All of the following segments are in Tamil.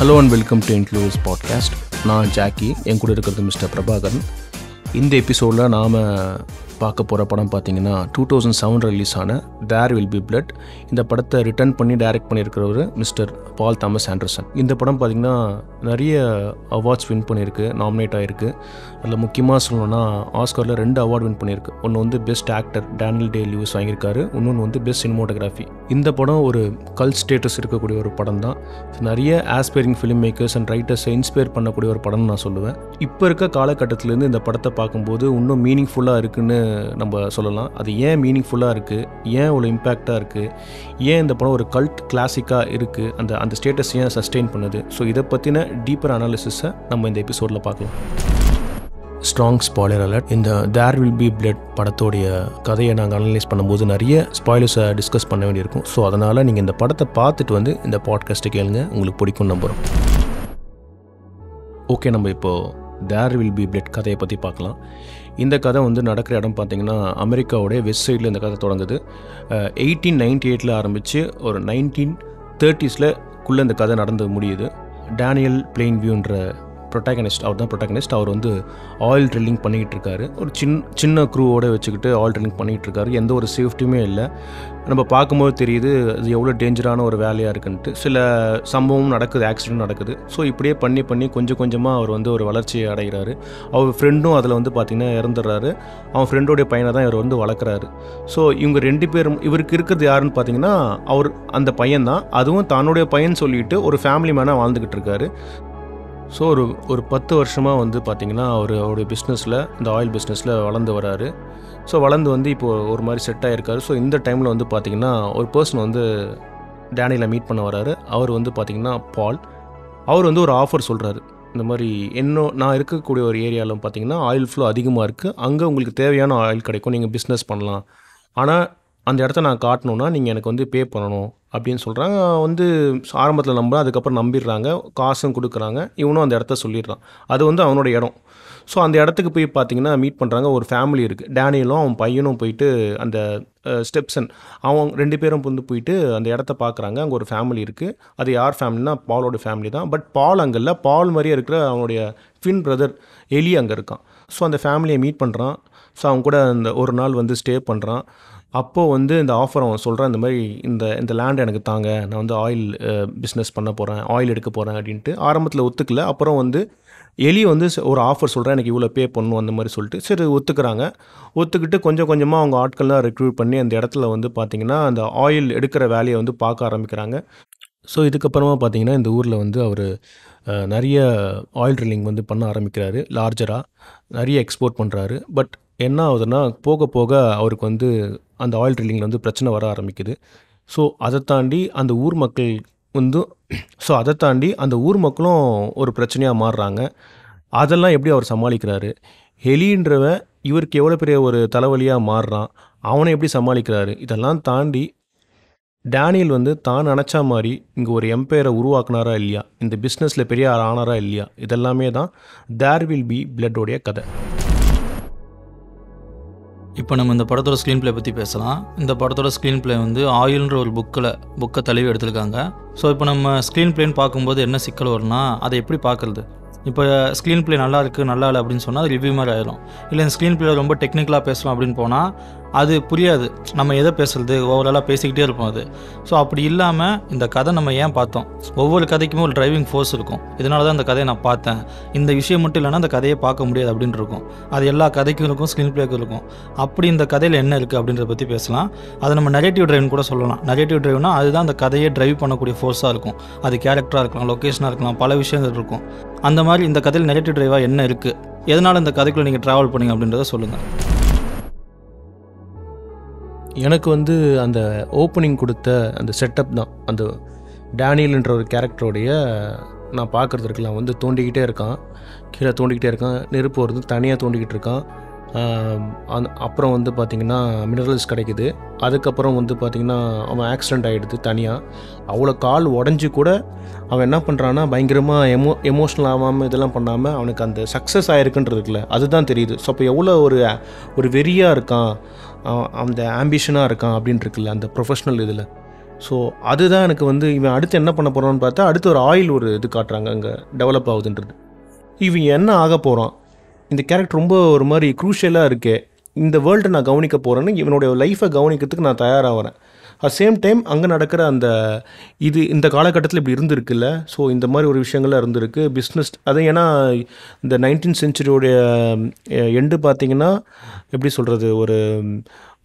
hello and welcome to inclues podcast நான் ஜாக்கி என் கூட இருக்கிறது மிஸ்டர் பிரபாகரன் இந்த எபிசோடில் நாம் பார்க்க போகிற படம் பார்த்தீங்கன்னா டூ தௌசண்ட் செவன் ரிலீஸ் ஆன தேர் வில் பி பிளட் இந்த படத்தை ரிட்டர்ன் பண்ணி டைரக்ட் பண்ணியிருக்கிறவர் மிஸ்டர் பால் தாமஸ் ஆண்டர்சன் இந்த படம் பார்த்திங்கன்னா நிறைய அவார்ட்ஸ் வின் பண்ணியிருக்கு நாமினேட் ஆகிருக்கு அதில் முக்கியமாக சொல்லணும்னா ஆஸ்கரில் ரெண்டு அவார்டு வின் பண்ணியிருக்கு ஒன்று வந்து best actor Daniel Day Lewis வாங்கியிருக்காரு இன்னொன்று வந்து பெஸ்ட் சினிமோட்டோகிராஃபி இந்த படம் ஒரு கல் ஸ்டேட்டஸ் இருக்கக்கூடிய ஒரு படம் தான் நிறைய ஆஸ்பைரிங் ஃபிலிம் மேக்கர்ஸ் அண்ட் ரைட்டர்ஸை இன்ஸ்பயர் பண்ணக்கூடிய ஒரு படம்னு நான் சொல்லுவேன் இப்போ இருக்க காலகட்டத்திலேருந்து இந்த படத்தை பார்க்கும்போது இன்னும் மீனிங்ஃபுல்லாக இருக்குன்னு நம்ம சொல்லலாம் அது ஏன் மீனிங்ஃபுல்லாக இருக்குது ஏன் இவ்வளோ இம்பேக்டாக இருக்குது ஏன் இந்த படம் ஒரு கல்ட் கிளாசிக்காக இருக்குது அந்த அந்த ஸ்டேட்டஸ் ஏன் சஸ்டெயின் பண்ணுது ஸோ இதை பற்றின டீப்பர் அனாலிசிஸை நம்ம இந்த எபிசோடில் பார்க்கலாம் ஸ்ட்ராங் ஸ்பாய்லர் அலர்ட் இந்த தேர் வில் பி பிளட் படத்தோடைய கதையை நாங்கள் அனலைஸ் பண்ணும்போது நிறைய ஸ்பாய்லர்ஸை டிஸ்கஸ் பண்ண வேண்டியிருக்கும் ஸோ அதனால் நீங்கள் இந்த படத்தை பார்த்துட்டு வந்து இந்த பாட்காஸ்ட்டை கேளுங்க உங்களுக்கு பிடிக்கும் நம்புகிறோம் ஓகே நம்ம இப்போது தேர் வில் பி பிளட் கதையை பற்றி பார்க்கலாம் இந்த கதை வந்து நடக்கிற இடம் பார்த்தீங்கன்னா அமெரிக்காவுடைய வெஸ்ட் சைடில் இந்த கதை தொடங்குது எயிட்டீன் நைன்டி எயிட்டில் ஆரம்பித்து ஒரு நைன்டீன் தேர்ட்டிஸில் குள்ளே இந்த கதை நடந்து முடியுது டேனியல் பிளெயின் வியூன்ற ப்ரொட்டாகனிஸ்ட் அவர் தான் ப்ரொட்டாகனிஸ்ட் அவர் வந்து ஆயில் ட்ரில்லிங் பண்ணிக்கிட்டு இருக்காரு ஒரு சின் சின்ன க்ரூவோட வச்சுக்கிட்டு ஆயில் ட்ரில்லிங் பண்ணிகிட்டு இருக்காரு எந்த ஒரு சேஃப்டியுமே இல்லை நம்ம பார்க்கும்போது தெரியுது அது எவ்வளோ டேஞ்சரான ஒரு வேலையாக இருக்குன்ட்டு சில சம்பவம் நடக்குது ஆக்சிடென்ட் நடக்குது ஸோ இப்படியே பண்ணி பண்ணி கொஞ்சம் கொஞ்சமாக அவர் வந்து ஒரு வளர்ச்சியை அடைகிறாரு அவர் ஃப்ரெண்டும் அதில் வந்து பார்த்திங்கன்னா இறந்துடுறாரு அவன் ஃப்ரெண்டோடைய பையனை தான் இவர் வந்து வளர்க்குறாரு ஸோ இவங்க ரெண்டு பேரும் இவருக்கு இருக்கிறது யாருன்னு பார்த்தீங்கன்னா அவர் அந்த பையன் தான் அதுவும் தன்னுடைய பையன் சொல்லிட்டு ஒரு ஃபேமிலி மேனாக வாழ்ந்துக்கிட்டு இருக்காரு ஸோ ஒரு ஒரு பத்து வருஷமாக வந்து பார்த்திங்கன்னா அவர் அவருடைய பிஸ்னஸில் இந்த ஆயில் பிஸ்னஸில் வளர்ந்து வராரு ஸோ வளர்ந்து வந்து இப்போது ஒரு மாதிரி செட் ஆகிருக்காரு ஸோ இந்த டைமில் வந்து பார்த்திங்கன்னா ஒரு பர்சன் வந்து டேனியில் மீட் பண்ண வராரு அவர் வந்து பார்த்திங்கன்னா பால் அவர் வந்து ஒரு ஆஃபர் சொல்கிறாரு இந்த மாதிரி என்ன நான் இருக்கக்கூடிய ஒரு ஏரியாவில் பார்த்திங்கன்னா ஆயில் ஃப்ளோ அதிகமாக இருக்குது அங்கே உங்களுக்கு தேவையான ஆயில் கிடைக்கும் நீங்கள் பிஸ்னஸ் பண்ணலாம் ஆனால் அந்த இடத்த நான் காட்டணுன்னா நீங்கள் எனக்கு வந்து பே பண்ணணும் அப்படின்னு சொல்கிறாங்க வந்து ஆரம்பத்தில் நம்புகிறேன் அதுக்கப்புறம் நம்பிடுறாங்க காசும் கொடுக்குறாங்க இவனும் அந்த இடத்த சொல்லிடுறான் அது வந்து அவனோட இடம் ஸோ அந்த இடத்துக்கு போய் பார்த்தீங்கன்னா மீட் பண்ணுறாங்க ஒரு ஃபேமிலி இருக்குது டேனியலும் அவன் பையனும் போயிட்டு அந்த ஸ்டெப்சன் அவங்க ரெண்டு பேரும் வந்து போயிட்டு அந்த இடத்த பார்க்குறாங்க அங்கே ஒரு ஃபேமிலி இருக்குது அது யார் ஃபேமிலினா பாலோட ஃபேமிலி தான் பட் பால் அங்கே இல்லை பால் மாதிரியே இருக்கிற அவனுடைய ஃபின் பிரதர் எலி அங்கே இருக்கான் ஸோ அந்த ஃபேமிலியை மீட் பண்ணுறான் ஸோ அவங்க கூட அந்த ஒரு நாள் வந்து ஸ்டே பண்ணுறான் அப்போது வந்து இந்த ஆஃபர் அவன் சொல்கிறான் இந்த மாதிரி இந்த இந்த லேண்ட் எனக்கு தாங்க நான் வந்து ஆயில் பிஸ்னஸ் பண்ண போகிறேன் ஆயில் எடுக்க போகிறேன் அப்படின்ட்டு ஆரம்பத்தில் ஒத்துக்கல அப்புறம் வந்து எலி வந்து ஒரு ஆஃபர் சொல்கிறேன் எனக்கு இவ்வளோ பே பண்ணும் அந்த மாதிரி சொல்லிட்டு சரி ஒத்துக்கிறாங்க ஒத்துக்கிட்டு கொஞ்சம் கொஞ்சமாக அவங்க ஆட்கள்லாம் ரெக்ரூட் பண்ணி அந்த இடத்துல வந்து பார்த்திங்கன்னா அந்த ஆயில் எடுக்கிற வேலையை வந்து பார்க்க ஆரம்பிக்கிறாங்க ஸோ இதுக்கப்புறமா பார்த்திங்கன்னா இந்த ஊரில் வந்து அவர் நிறைய ஆயில் ட்ரில்லிங் வந்து பண்ண ஆரம்பிக்கிறாரு லார்ஜராக நிறைய எக்ஸ்போர்ட் பண்ணுறாரு பட் என்ன ஆகுதுன்னா போக போக அவருக்கு வந்து அந்த ஆயில் ட்ரில்லிங்கில் வந்து பிரச்சனை வர ஆரம்பிக்குது ஸோ அதை தாண்டி அந்த ஊர் மக்கள் வந்து ஸோ அதை தாண்டி அந்த ஊர் மக்களும் ஒரு பிரச்சனையாக மாறுறாங்க அதெல்லாம் எப்படி அவர் சமாளிக்கிறாரு ஹெலின்றவன் இவருக்கு எவ்வளோ பெரிய ஒரு தலைவலியாக மாறுறான் அவனை எப்படி சமாளிக்கிறாரு இதெல்லாம் தாண்டி டேனியல் வந்து தான் நினச்சா மாதிரி இங்கே ஒரு எம்பையரை உருவாக்குனாரா இல்லையா இந்த பிஸ்னஸில் பெரிய ஆனாரா இல்லையா இதெல்லாமே தான் தேர் வில் பி பிளட்டோடைய கதை இப்போ நம்ம இந்த படத்தோட ஸ்க்ரீன் ப்ளே பற்றி பேசலாம் இந்த படத்தோட ஸ்க்ரீன் ப்ளே வந்து ஆயில்ன்ற ஒரு புக்கில் புக்கை தழுவி எடுத்திருக்காங்க ஸோ இப்போ நம்ம ஸ்க்ரீன் பிளேன்னு பார்க்கும்போது என்ன சிக்கல் வரும்னா அதை எப்படி பார்க்குறது இப்போ ஸ்க்ரீன் ப்ளே நல்லா இருக்குது நல்லா இல்லை அப்படின்னு சொன்னால் அது ரிவ்யூ மாதிரி ஆயிரும் இல்லை இந்த ஸ்க்ரீன் பிளே ரொம்ப டெக்னிக்கலாக பேசலாம் அப்படின்னு போனால் அது புரியாது நம்ம எதை பேசுகிறது ஓவராலாக பேசிக்கிட்டே இருப்போம் அது ஸோ அப்படி இல்லாமல் இந்த கதை நம்ம ஏன் பார்த்தோம் ஒவ்வொரு கதைக்குமே ஒரு டிரைவிங் ஃபோர்ஸ் இருக்கும் இதனால தான் அந்த கதையை நான் பார்த்தேன் இந்த விஷயம் மட்டும் இல்லைனா அந்த கதையை பார்க்க முடியாது அப்படின்னு இருக்கும் அது எல்லா கதைக்கும் இருக்கும் ஸ்க்ரீன் பிளேக்கும் இருக்கும் அப்படி இந்த கதையில் என்ன இருக்குது அப்படின்றத பற்றி பேசலாம் அதை நம்ம நெகட்டிவ் ட்ரைவ்னு கூட சொல்லலாம் நெகட்டிவ் ட்ரைவ்னா அதுதான் அந்த கதையை ட்ரைவ் பண்ணக்கூடிய ஃபோர்ஸாக இருக்கும் அது கேரக்டராக இருக்கலாம் லொக்கேஷனாக இருக்கலாம் பல விஷயங்கள் இருக்கும் அந்த மாதிரி இந்த கதையில் நெகட்டிவ் ட்ரைவாக என்ன இருக்குது எதனால் இந்த கதைக்குள்ளே நீங்கள் ட்ராவல் பண்ணீங்க அப்படின்றத சொல்லுங்கள் எனக்கு வந்து அந்த ஓப்பனிங் கொடுத்த அந்த செட்டப் தான் அந்த டேனியல்ன்ற ஒரு கேரக்டருடைய நான் பார்க்குறதுக்கெல்லாம் வந்து தோண்டிக்கிட்டே இருக்கான் கீழே தோண்டிக்கிட்டே இருக்கான் நெருப்பு வருது தனியாக தோண்டிக்கிட்டு இருக்கான் அந் அப்புறம் வந்து பார்த்திங்கன்னா மினரல்ஸ் கிடைக்குது அதுக்கப்புறம் வந்து பார்த்திங்கன்னா அவன் ஆக்சிடெண்ட் ஆகிடுது தனியாக அவ்வளோ கால் உடஞ்சி கூட அவன் என்ன பண்ணுறான்னா பயங்கரமாக எமோ எமோஷ்னல் ஆகாமல் இதெல்லாம் பண்ணாமல் அவனுக்கு அந்த சக்ஸஸ் ஆகிருக்குன்றதுக்குல அதுதான் தெரியுது ஸோ அப்போ எவ்வளோ ஒரு ஒரு வெறியாக இருக்கான் அந்த ஆம்பிஷனாக இருக்கான் அப்படின்னு இருக்குல்ல அந்த ப்ரொஃபஷ்னல் இதில் ஸோ அதுதான் எனக்கு வந்து இவன் அடுத்து என்ன பண்ண போகிறான்னு பார்த்தா அடுத்து ஒரு ஆயில் ஒரு இது காட்டுறாங்க அங்கே டெவலப் ஆகுதுன்றது இவன் என்ன ஆக போகிறான் இந்த கேரக்டர் ரொம்ப ஒரு மாதிரி குரூஷியலாக இருக்கே இந்த வேர்ல்டை நான் கவனிக்க போகிறேன்னு இவனுடைய லைஃப்பை கவனிக்கிறதுக்கு நான் தயாராகிறேன் அட் சேம் டைம் அங்கே நடக்கிற அந்த இது இந்த காலகட்டத்தில் இப்படி இருந்திருக்குல்ல ஸோ இந்த மாதிரி ஒரு விஷயங்கள்லாம் இருந்திருக்கு பிஸ்னஸ் அது ஏன்னா இந்த நைன்டீன் சென்ச்சுரியோடைய எண்டு பார்த்திங்கன்னா எப்படி சொல்கிறது ஒரு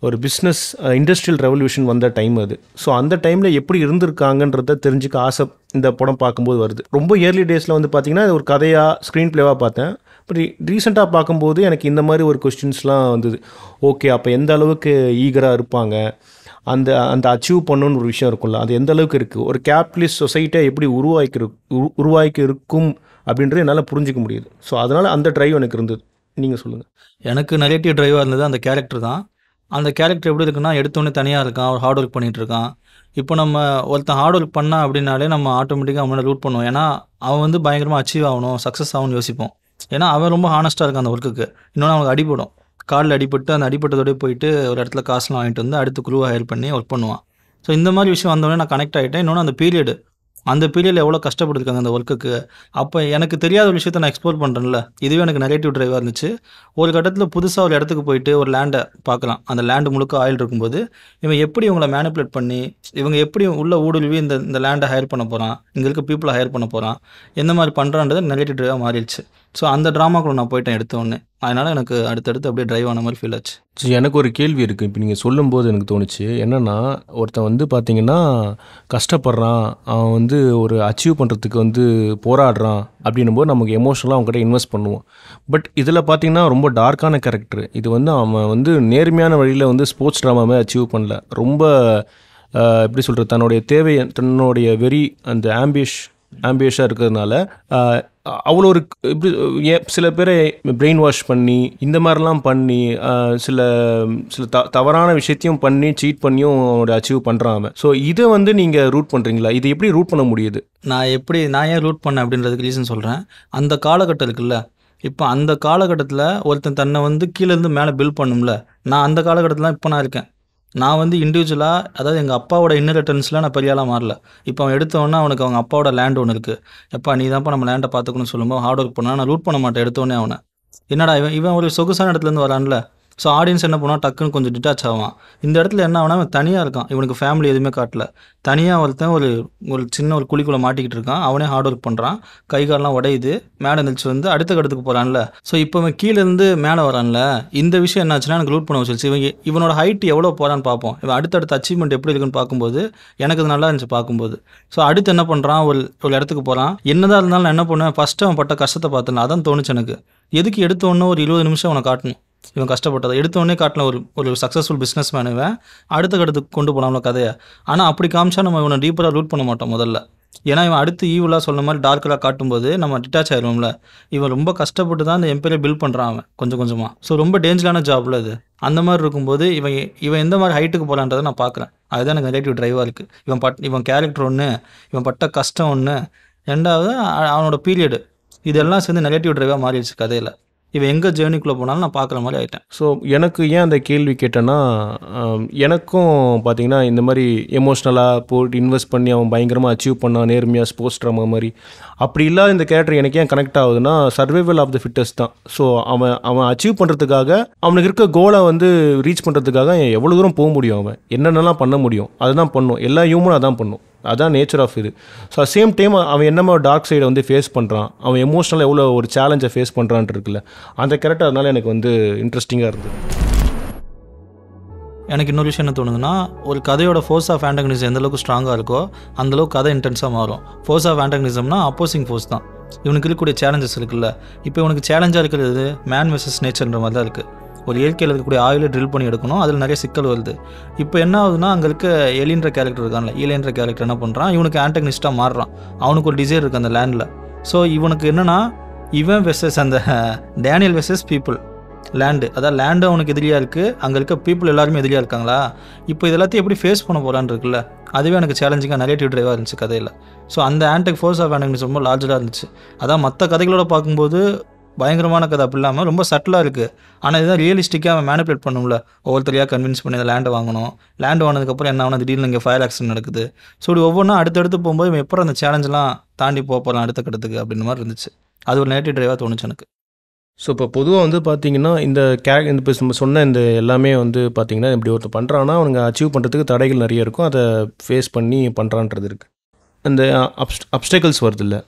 ஒரு பிஸ்னஸ் இண்டஸ்ட்ரியல் ரெவல்யூஷன் வந்த டைம் அது ஸோ அந்த டைமில் எப்படி இருந்திருக்காங்கன்றத தெரிஞ்சுக்க ஆசை இந்த படம் பார்க்கும்போது வருது ரொம்ப ஏர்லி டேஸில் வந்து பார்த்திங்கன்னா ஒரு கதையாக ஸ்க்ரீன் ப்ளேவாக பார்த்தேன் இப்படி ரீசெண்டாக பார்க்கும்போது எனக்கு இந்த மாதிரி ஒரு கொஸ்டின்ஸ்லாம் வந்தது ஓகே அப்போ எந்த அளவுக்கு ஈகராக இருப்பாங்க அந்த அந்த அச்சீவ் பண்ணணுன்னு ஒரு விஷயம் இருக்கும்ல அது எந்த அளவுக்கு இருக்குது ஒரு கேபிட்டலிஸ்ட் சொசைட்டியை எப்படி உருவாக்கி உருவாக்கி இருக்கும் அப்படின்றது என்னால் புரிஞ்சிக்க முடியுது ஸோ அதனால் அந்த ட்ரைவ் எனக்கு இருந்தது நீங்கள் சொல்லுங்கள் எனக்கு நெகட்டிவ் ட்ரைவாக இருந்தது அந்த கேரக்டர் தான் அந்த கேரக்டர் எப்படி இருக்குன்னா எடுத்தோடனே தனியாக இருக்கான் அவர் ஹார்ட் ஒர்க் பண்ணிகிட்டு இருக்கான் இப்போ நம்ம ஒருத்தன் ஹார்ட் ஒர்க் பண்ணால் அப்படின்னாலே நம்ம ஆட்டோமேட்டிக்காக அவனை லூட் பண்ணுவோம் ஏன்னா அவன் வந்து பயங்கரமாக அச்சீவ் ஆகணும் சக்ஸஸ் ஆகணும்னு யோசிப்போம் ஏன்னா அவன் ரொம்ப ஹானஸ்ட்டாக இருக்கான் அந்த ஒர்க்குக்கு இன்னொன்று அவனுக்கு அடிபடும் காலில் அடிபட்டு அந்த அடிபட்டதோடய போயிட்டு ஒரு இடத்துல காசுலாம் வாங்கிட்டு வந்து அடுத்து குழுவாக ஹையர் பண்ணி ஒர்க் பண்ணுவான் ஸோ இந்த மாதிரி விஷயம் வந்தோடனே நான் கனெக்ட் ஆகிட்டேன் இன்னொன்று அந்த பீரியடு அந்த பீரியடில் எவ்வளோ கஷ்டப்பட்டுருக்காங்க அந்த ஒர்க்குக்கு அப்போ எனக்கு தெரியாத ஒரு விஷயத்தை நான் எக்ஸ்ப்ளோர் பண்ணுறேன்ல இதுவே எனக்கு நெகட்டிவ் ட்ரைவாக இருந்துச்சு ஒரு கட்டத்தில் புதுசாக ஒரு இடத்துக்கு போயிட்டு ஒரு லேண்டை பார்க்கலாம் அந்த லேண்டு முழுக்க ஆயில் இருக்கும்போது இவன் எப்படி இவங்களை மேனிப்புலேட் பண்ணி இவங்க எப்படி உள்ள ஊடுருவி இந்த இந்த லேண்டை ஹையர் பண்ண போகிறான் இங்கே இருக்க பீப்புளை ஹையர் பண்ண போகிறான் எந்த மாதிரி பண்ணுறான்றது நெகட்டிவ் ட்ரைவாக மாறிடுச்சு ஸோ அந்த ட்ராமாக்குள்ள நான் போயிட்டேன் எடுத்தோடனே அதனால் எனக்கு அடுத்தடுத்து அப்படியே ட்ரைவ் ஆன மாதிரி ஃபீல் ஆச்சு ஸோ எனக்கு ஒரு கேள்வி இருக்குது இப்போ நீங்கள் சொல்லும்போது எனக்கு தோணுச்சு என்னென்னா ஒருத்தன் வந்து பார்த்திங்கன்னா கஷ்டப்படுறான் அவன் வந்து ஒரு அச்சீவ் பண்ணுறதுக்கு வந்து போராடுறான் அப்படின்னும் போது நமக்கு எமோஷனலாக அவங்ககிட்ட இன்வெஸ்ட் பண்ணுவோம் பட் இதில் பார்த்திங்கன்னா ரொம்ப டார்க்கான கேரக்டர் இது வந்து அவன் வந்து நேர்மையான வழியில் வந்து ஸ்போர்ட்ஸ் ட்ராமாவே அச்சீவ் பண்ணல ரொம்ப எப்படி சொல்கிறது தன்னுடைய தேவை தன்னுடைய வெறி அந்த ஆம்பிஷ் ஆம்பியஸாக இருக்கிறதுனால அவ்வளோ ஒரு இப்படி சில பேரை பிரெயின் வாஷ் பண்ணி இந்த மாதிரிலாம் பண்ணி சில சில த தவறான விஷயத்தையும் பண்ணி சீட் பண்ணியும் அவனோட அச்சீவ் பண்ணுறாங்க ஸோ இதை வந்து நீங்கள் ரூட் பண்ணுறீங்களா இது எப்படி ரூட் பண்ண முடியுது நான் எப்படி நான் ஏன் ரூட் பண்ணேன் அப்படின்றதுக்கு ரீசன் சொல்கிறேன் அந்த காலகட்டம் இருக்குல்ல இப்போ அந்த காலகட்டத்தில் ஒருத்தன் தன்னை வந்து கீழேருந்து மேலே பில் பண்ணும்ல நான் அந்த காலகட்டத்தில் இப்போ நான் இருக்கேன் நான் வந்து இண்டிவிஜுவலாக அதாவது எங்கள் அப்பாவோட இன்னர் ரிட்டர்ன்ஸ்லாம் நான் பெரியாலாம் மாறல இப்போ அவன் எடுத்தோன்னே அவனுக்கு அவங்க அப்பாவோட லேண்ட் ஒன்று இருக்குது எப்பா நீ தான்ப்பா நம்ம லேண்டை பார்த்துக்கணும்னு சொல்லும்போது ஹார்ட் ஒர்க் பண்ணால் நான் லூட் பண்ண மாட்டேன் எடுத்தோடனே அவனை என்னடா இவன் இவன் ஒரு சொகுசான இடத்துலேருந்து வரான்ல ஸோ ஆடியன்ஸ் என்ன பண்ணால் டக்குன்னு கொஞ்சம் டிட்டாச் ஆவான் இந்த இடத்துல என்ன ஆனால் அவன் தனியாக இருக்கான் இவனுக்கு ஃபேமிலி எதுவுமே காட்டல தனியாக ஒருத்தன் ஒரு ஒரு சின்ன ஒரு குழிக்குள்ளே மாட்டிக்கிட்டு இருக்கான் அவனே ஹார்ட் ஒர்க் பண்ணுறான் கை காலெலாம் உடையுது மேலே நினச்சி வந்து அடுத்த கடத்துக்கு போகிறான்ல ஸோ இப்போ இவன் கீழேருந்து மேலே வரான்ல இந்த விஷயம் என்னாச்சுன்னா எனக்கு லூட் பண்ண வச்சிருச்சு இவங்க இவனோட ஹைட் எவ்வளோ போகிறான்னு பார்ப்போம் இவன் அடுத்தடுத்த அச்சீவ்மெண்ட் எப்படி இருக்குன்னு பார்க்கும்போது எனக்கு அது நல்லா இருந்துச்சு பார்க்கும்போது ஸோ அடுத்து என்ன பண்ணுறான் ஒரு ஒரு இடத்துக்கு போகிறான் என்னதான் இருந்தாலும் நான் என்ன பண்ணுவேன் ஃபஸ்ட்டு அவன் பட்ட கஷ்டத்தை பார்த்தேன் அதான் தோணுச்சு எனக்கு எதுக்கு எடுத்தோன்னு ஒரு இருபது நிமிஷம் அவனை காட்டணும் இவன் கஷ்டப்பட்டதை எடுத்தோடனே காட்டின ஒரு ஒரு சக்ஸஸ்ஃபுல் பிஸ்னஸ் மேன் இவன் அடுத்த கட்டத்துக்கு கொண்டு போனாலும் கதையை ஆனால் அப்படி காமிச்சா நம்ம இவனை டீப்பராக ரூட் பண்ண மாட்டோம் முதல்ல ஏன்னா இவன் அடுத்து ஈவலாக சொன்ன மாதிரி டார்க்கெலாம் காட்டும்போது நம்ம டிட்டாச் ஆயிடுவோம்ல இவன் ரொம்ப கஷ்டப்பட்டு தான் அந்த எம்பையரை பில்ட் பண்ணுறான் அவன் கொஞ்சம் கொஞ்சமாக ஸோ ரொம்ப டேஞ்சரான ஜாப்ல அது அந்த மாதிரி இருக்கும்போது இவன் இவன் எந்த மாதிரி ஹைட்டுக்கு போகலான்றதை நான் பார்க்குறேன் அதுதான் எனக்கு நெகட்டிவ் ட்ரைவாக இருக்குது இவன் பட் இவன் கேரக்டர் ஒன்று இவன் பட்ட கஷ்டம் ஒன்று ரெண்டாவது அவனோட பீரியடு இதெல்லாம் சேர்ந்து நெகட்டிவ் ட்ரைவாக மாறிடுச்சு கதையில் இவன் எங்கே ஜேர்னிக்குள்ளே போனாலும் நான் பார்க்குற மாதிரி ஆகிட்டேன் ஸோ எனக்கு ஏன் அந்த கேள்வி கேட்டேன்னா எனக்கும் பார்த்தீங்கன்னா இந்த மாதிரி எமோஷ்னலாக போட்டு இன்வெஸ்ட் பண்ணி அவன் பயங்கரமாக அச்சீவ் பண்ணான் நேர்மையாக ஸ்போர்ட்ஸ் ட்ராமா மாதிரி அப்படி இல்லாத இந்த கேரக்டர் எனக்கு ஏன் கனெக்ட் ஆகுதுன்னா சர்வைவல் ஆஃப் த ஃபிட்டஸ்ட் தான் ஸோ அவன் அவன் அச்சீவ் பண்ணுறதுக்காக அவனுக்கு இருக்க கோலை வந்து ரீச் பண்ணுறதுக்காக எவ்வளோ தூரம் போக முடியும் அவன் என்னென்னலாம் பண்ண முடியும் அதுதான் பண்ணும் எல்லா ஹியூமனும் அதான் பண்ணும் அதுதான் நேச்சர் ஆஃப் இது ஸோ சேம் டைம் அவன் என்னமோ டார்க் சைடை வந்து ஃபேஸ் பண்ணுறான் அவன் எமோஷனல் எவ்வளோ ஒரு சேலஞ்சை ஃபேஸ் பண்ணுறான்ட்டு அந்த கேரக்டர் அதனால் எனக்கு வந்து இன்ட்ரெஸ்டிங்காக இருந்தது எனக்கு இன்னொரு விஷயம் என்ன தோணுதுன்னா ஒரு கதையோட ஃபோர்ஸ் ஆஃப் ஆண்டகனிசம் எந்தளவுக்கு ஸ்ட்ராங்காக இருக்கோ அந்தளவுக்கு கதை இன்டென்ஸாக மாறும் ஃபோர்ஸ் ஆஃப் ஆண்டகனிசம்னா அப்போசிங் ஃபோர்ஸ் தான் இவனுக்கு இருக்கக்கூடிய சேலஞ்சஸ் இருக்குல்ல இப்போ இவனுக்கு சேலஞ்சாக இருக்கிறது மேன் வெர்சஸ் நேச்சர்ன்ற மாதிரி தான் இருக்குது ஒரு இயற்கையில் இருக்கக்கூடிய ஆயிலை ட்ரில் பண்ணி எடுக்கணும் அதில் நிறைய சிக்கல் வருது இப்போ என்ன ஆகுதுன்னா அங்கே இருக்க எலின்ற கேரக்டர் இருக்கான்ல ஈலன்ற கேரக்டர் என்ன பண்ணுறான் இவனுக்கு ஆண்டகனிஸ்ட்டாக மாறுறான் அவனுக்கு ஒரு டிசைர் இருக்குது அந்த லேண்டில் ஸோ இவனுக்கு என்னென்னா இவன் வெர்சஸ் அந்த டேனியல் வெர்சஸ் பீப்புள் லேண்டு அதான் லேண்டு அவனுக்கு எதிரியாக இருக்குது அங்கே இருக்க பீப்புள் எல்லாருமே எதிரியாக இருக்காங்களா இப்போ இது எல்லாத்தையும் எப்படி ஃபேஸ் பண்ண போகிறான்னு இருக்குல்ல அதுவே எனக்கு சேலஞ்சிங்காக நெகட்டிவ் ட்ரைவாக இருந்துச்சு கதையில் ஸோ அந்த ஆண்டெக் ஃபோர்ஸ் ஆஃப் ஆண்டக்னிஸ் ரொம்ப லார்ஜாக இருந்துச்சு அதான் மற்ற கதைகளோட பார்க்கும்போது பயங்கரமான கதை அப்படி இல்லாமல் ரொம்ப சட்டிலாக இருக்குது ஆனால் இதுதான் ரியலிஸ்டிக்காக அவன் மேனிப்புலேட் பண்ணும்ல ஒவ்வொருத்தரையாக கன்வின்ஸ் பண்ணி அதை லேண்டை வாங்கணும் லேண்ட் வாங்கினதுக்கப்புறம் என்ன ஆகணும் திடீர்னு இங்கே ஃபயர் ஆக்சிடென்ட் நடக்குது ஸோ இப்படி ஒவ்வொன்றும் அடுத்தடுத்து போகும்போது எப்போ அந்த சேலஞ்செலாம் தாண்டி போக போகலாம் அடுத்த கட்டத்துக்கு அப்படின்ற மாதிரி இருந்துச்சு அது ஒரு நேட்டிவ் ட்ரைவாக தோணுச்சு எனக்கு ஸோ இப்போ பொதுவாக வந்து பார்த்தீங்கன்னா இந்த கே இந்த இப்போ நம்ம சொன்ன இந்த எல்லாமே வந்து பார்த்தீங்கன்னா இப்படி ஒருத்தர் பண்ணுறான்னா அவனுங்க அச்சீவ் பண்ணுறதுக்கு தடைகள் நிறைய இருக்கும் அதை ஃபேஸ் பண்ணி பண்ணுறான்றது இருக்குது அந்த அப்ஸ் அப்டேக்கல்ஸ் வருது இல்லை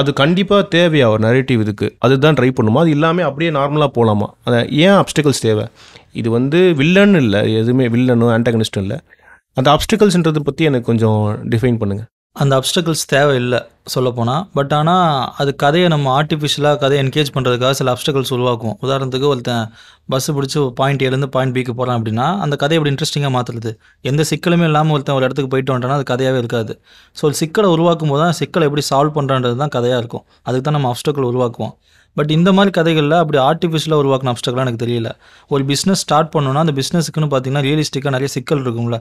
அது கண்டிப்பாக தேவையா ஒரு நரேட்டிவ் இதுக்கு அதுதான் ட்ரை பண்ணுமா அது இல்லாமல் அப்படியே நார்மலாக போகலாமா அதை ஏன் அப்டிக்கல்ஸ் தேவை இது வந்து வில்லன் இல்லை எதுவுமே வில்லனும் ஆன்டகனிஸ்டும் இல்லை அந்த அப்டிக்கல்ஸ்ன்றதை பற்றி எனக்கு கொஞ்சம் டிஃபைன் பண்ணுங்கள் அந்த அப்டக்கிள்ஸ் தேவையில்லை சொல்லப்போனால் பட் ஆனால் அது கதையை நம்ம ஆர்டிஃபிஷியலாக கதையை என்கேஜ் பண்ணுறதுக்காக சில அப்டக்கிள்ஸ் உருவாக்கும் உதாரணத்துக்கு ஒருத்தன் பஸ்ஸு பிடிச்சி பாயிண்ட் ஏலேருந்து பாயிண்ட் பிக்கு போகிறான் அப்படின்னா அந்த கதையை அப்படி இன்ட்ரெஸ்டிங்காக மாற்றுறது எந்த சிக்கலுமே இல்லாமல் ஒருத்தன் ஒரு இடத்துக்கு போயிட்டு வந்துட்டானா அது கதையாகவே இருக்காது ஸோ ஒரு சிக்கலை உருவாக்கும் போது தான் சிக்கலை எப்படி சால்வ் பண்ணுறான்றது தான் கதையாக இருக்கும் அதுக்கு தான் நம்ம அப்டக்கிள் உருவாக்குவோம் பட் இந்த மாதிரி கதைகளில் அப்படி ஆர்டிஃபிஷியலாக உருவாக்கின அப்டக்கெலாம் எனக்கு தெரியல ஒரு பிஸ்னஸ் ஸ்டார்ட் பண்ணோன்னா அந்த பிஸ்னஸுக்குன்னு பார்த்தீங்கன்னா ரியலிஸ்டிக்காக நிறைய சிக்கல் இருக்கும்ல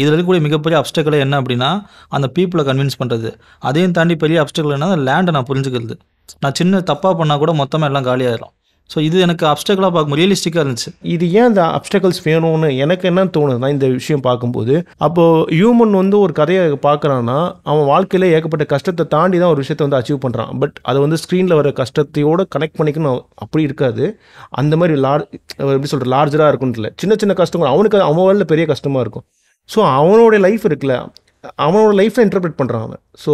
இதில் இருக்கக்கூடிய மிகப்பெரிய அப்டக்கலை என்ன அப்படின்னா அந்த பீப்புளை கன்வின்ஸ் பண்ணுறது அதையும் தாண்டி பெரிய அப்டக்கல் என்ன லேண்டை நான் புரிஞ்சுக்கிறது நான் சின்ன தப்பாக பண்ணால் கூட மொத்தமாக எல்லாம் காலியாகிடும் ஸோ இது எனக்கு அப்டக்கலாக பார்க்கும் ரியலிஸ்டிக்காக இருந்துச்சு இது ஏன் அந்த அப்டக்கல்ஸ் வேணும்னு எனக்கு என்ன தோணுதுன்னா இந்த விஷயம் பார்க்கும்போது அப்போது ஹியூமன் வந்து ஒரு கதையை பார்க்குறான்னா அவன் வாழ்க்கையில் ஏகப்பட்ட கஷ்டத்தை தாண்டி தான் ஒரு விஷயத்தை வந்து அச்சீவ் பண்ணுறான் பட் அதை வந்து ஸ்க்ரீனில் வர கஷ்டத்தையோடு கனெக்ட் பண்ணிக்கணும் அப்படி இருக்காது அந்த மாதிரி லார்ஜ் எப்படி சொல்கிற லார்ஜராக இருக்கும்ல சின்ன சின்ன கஷ்டங்கள் அவனுக்கு அவன் வேலை பெரிய கஷ்டமாக இருக்கும் ஸோ அவனோட லைஃப் இருக்குல்ல அவனோட லைஃப்பை இன்டர்பிரேட் பண்ணுறான் அவன் ஸோ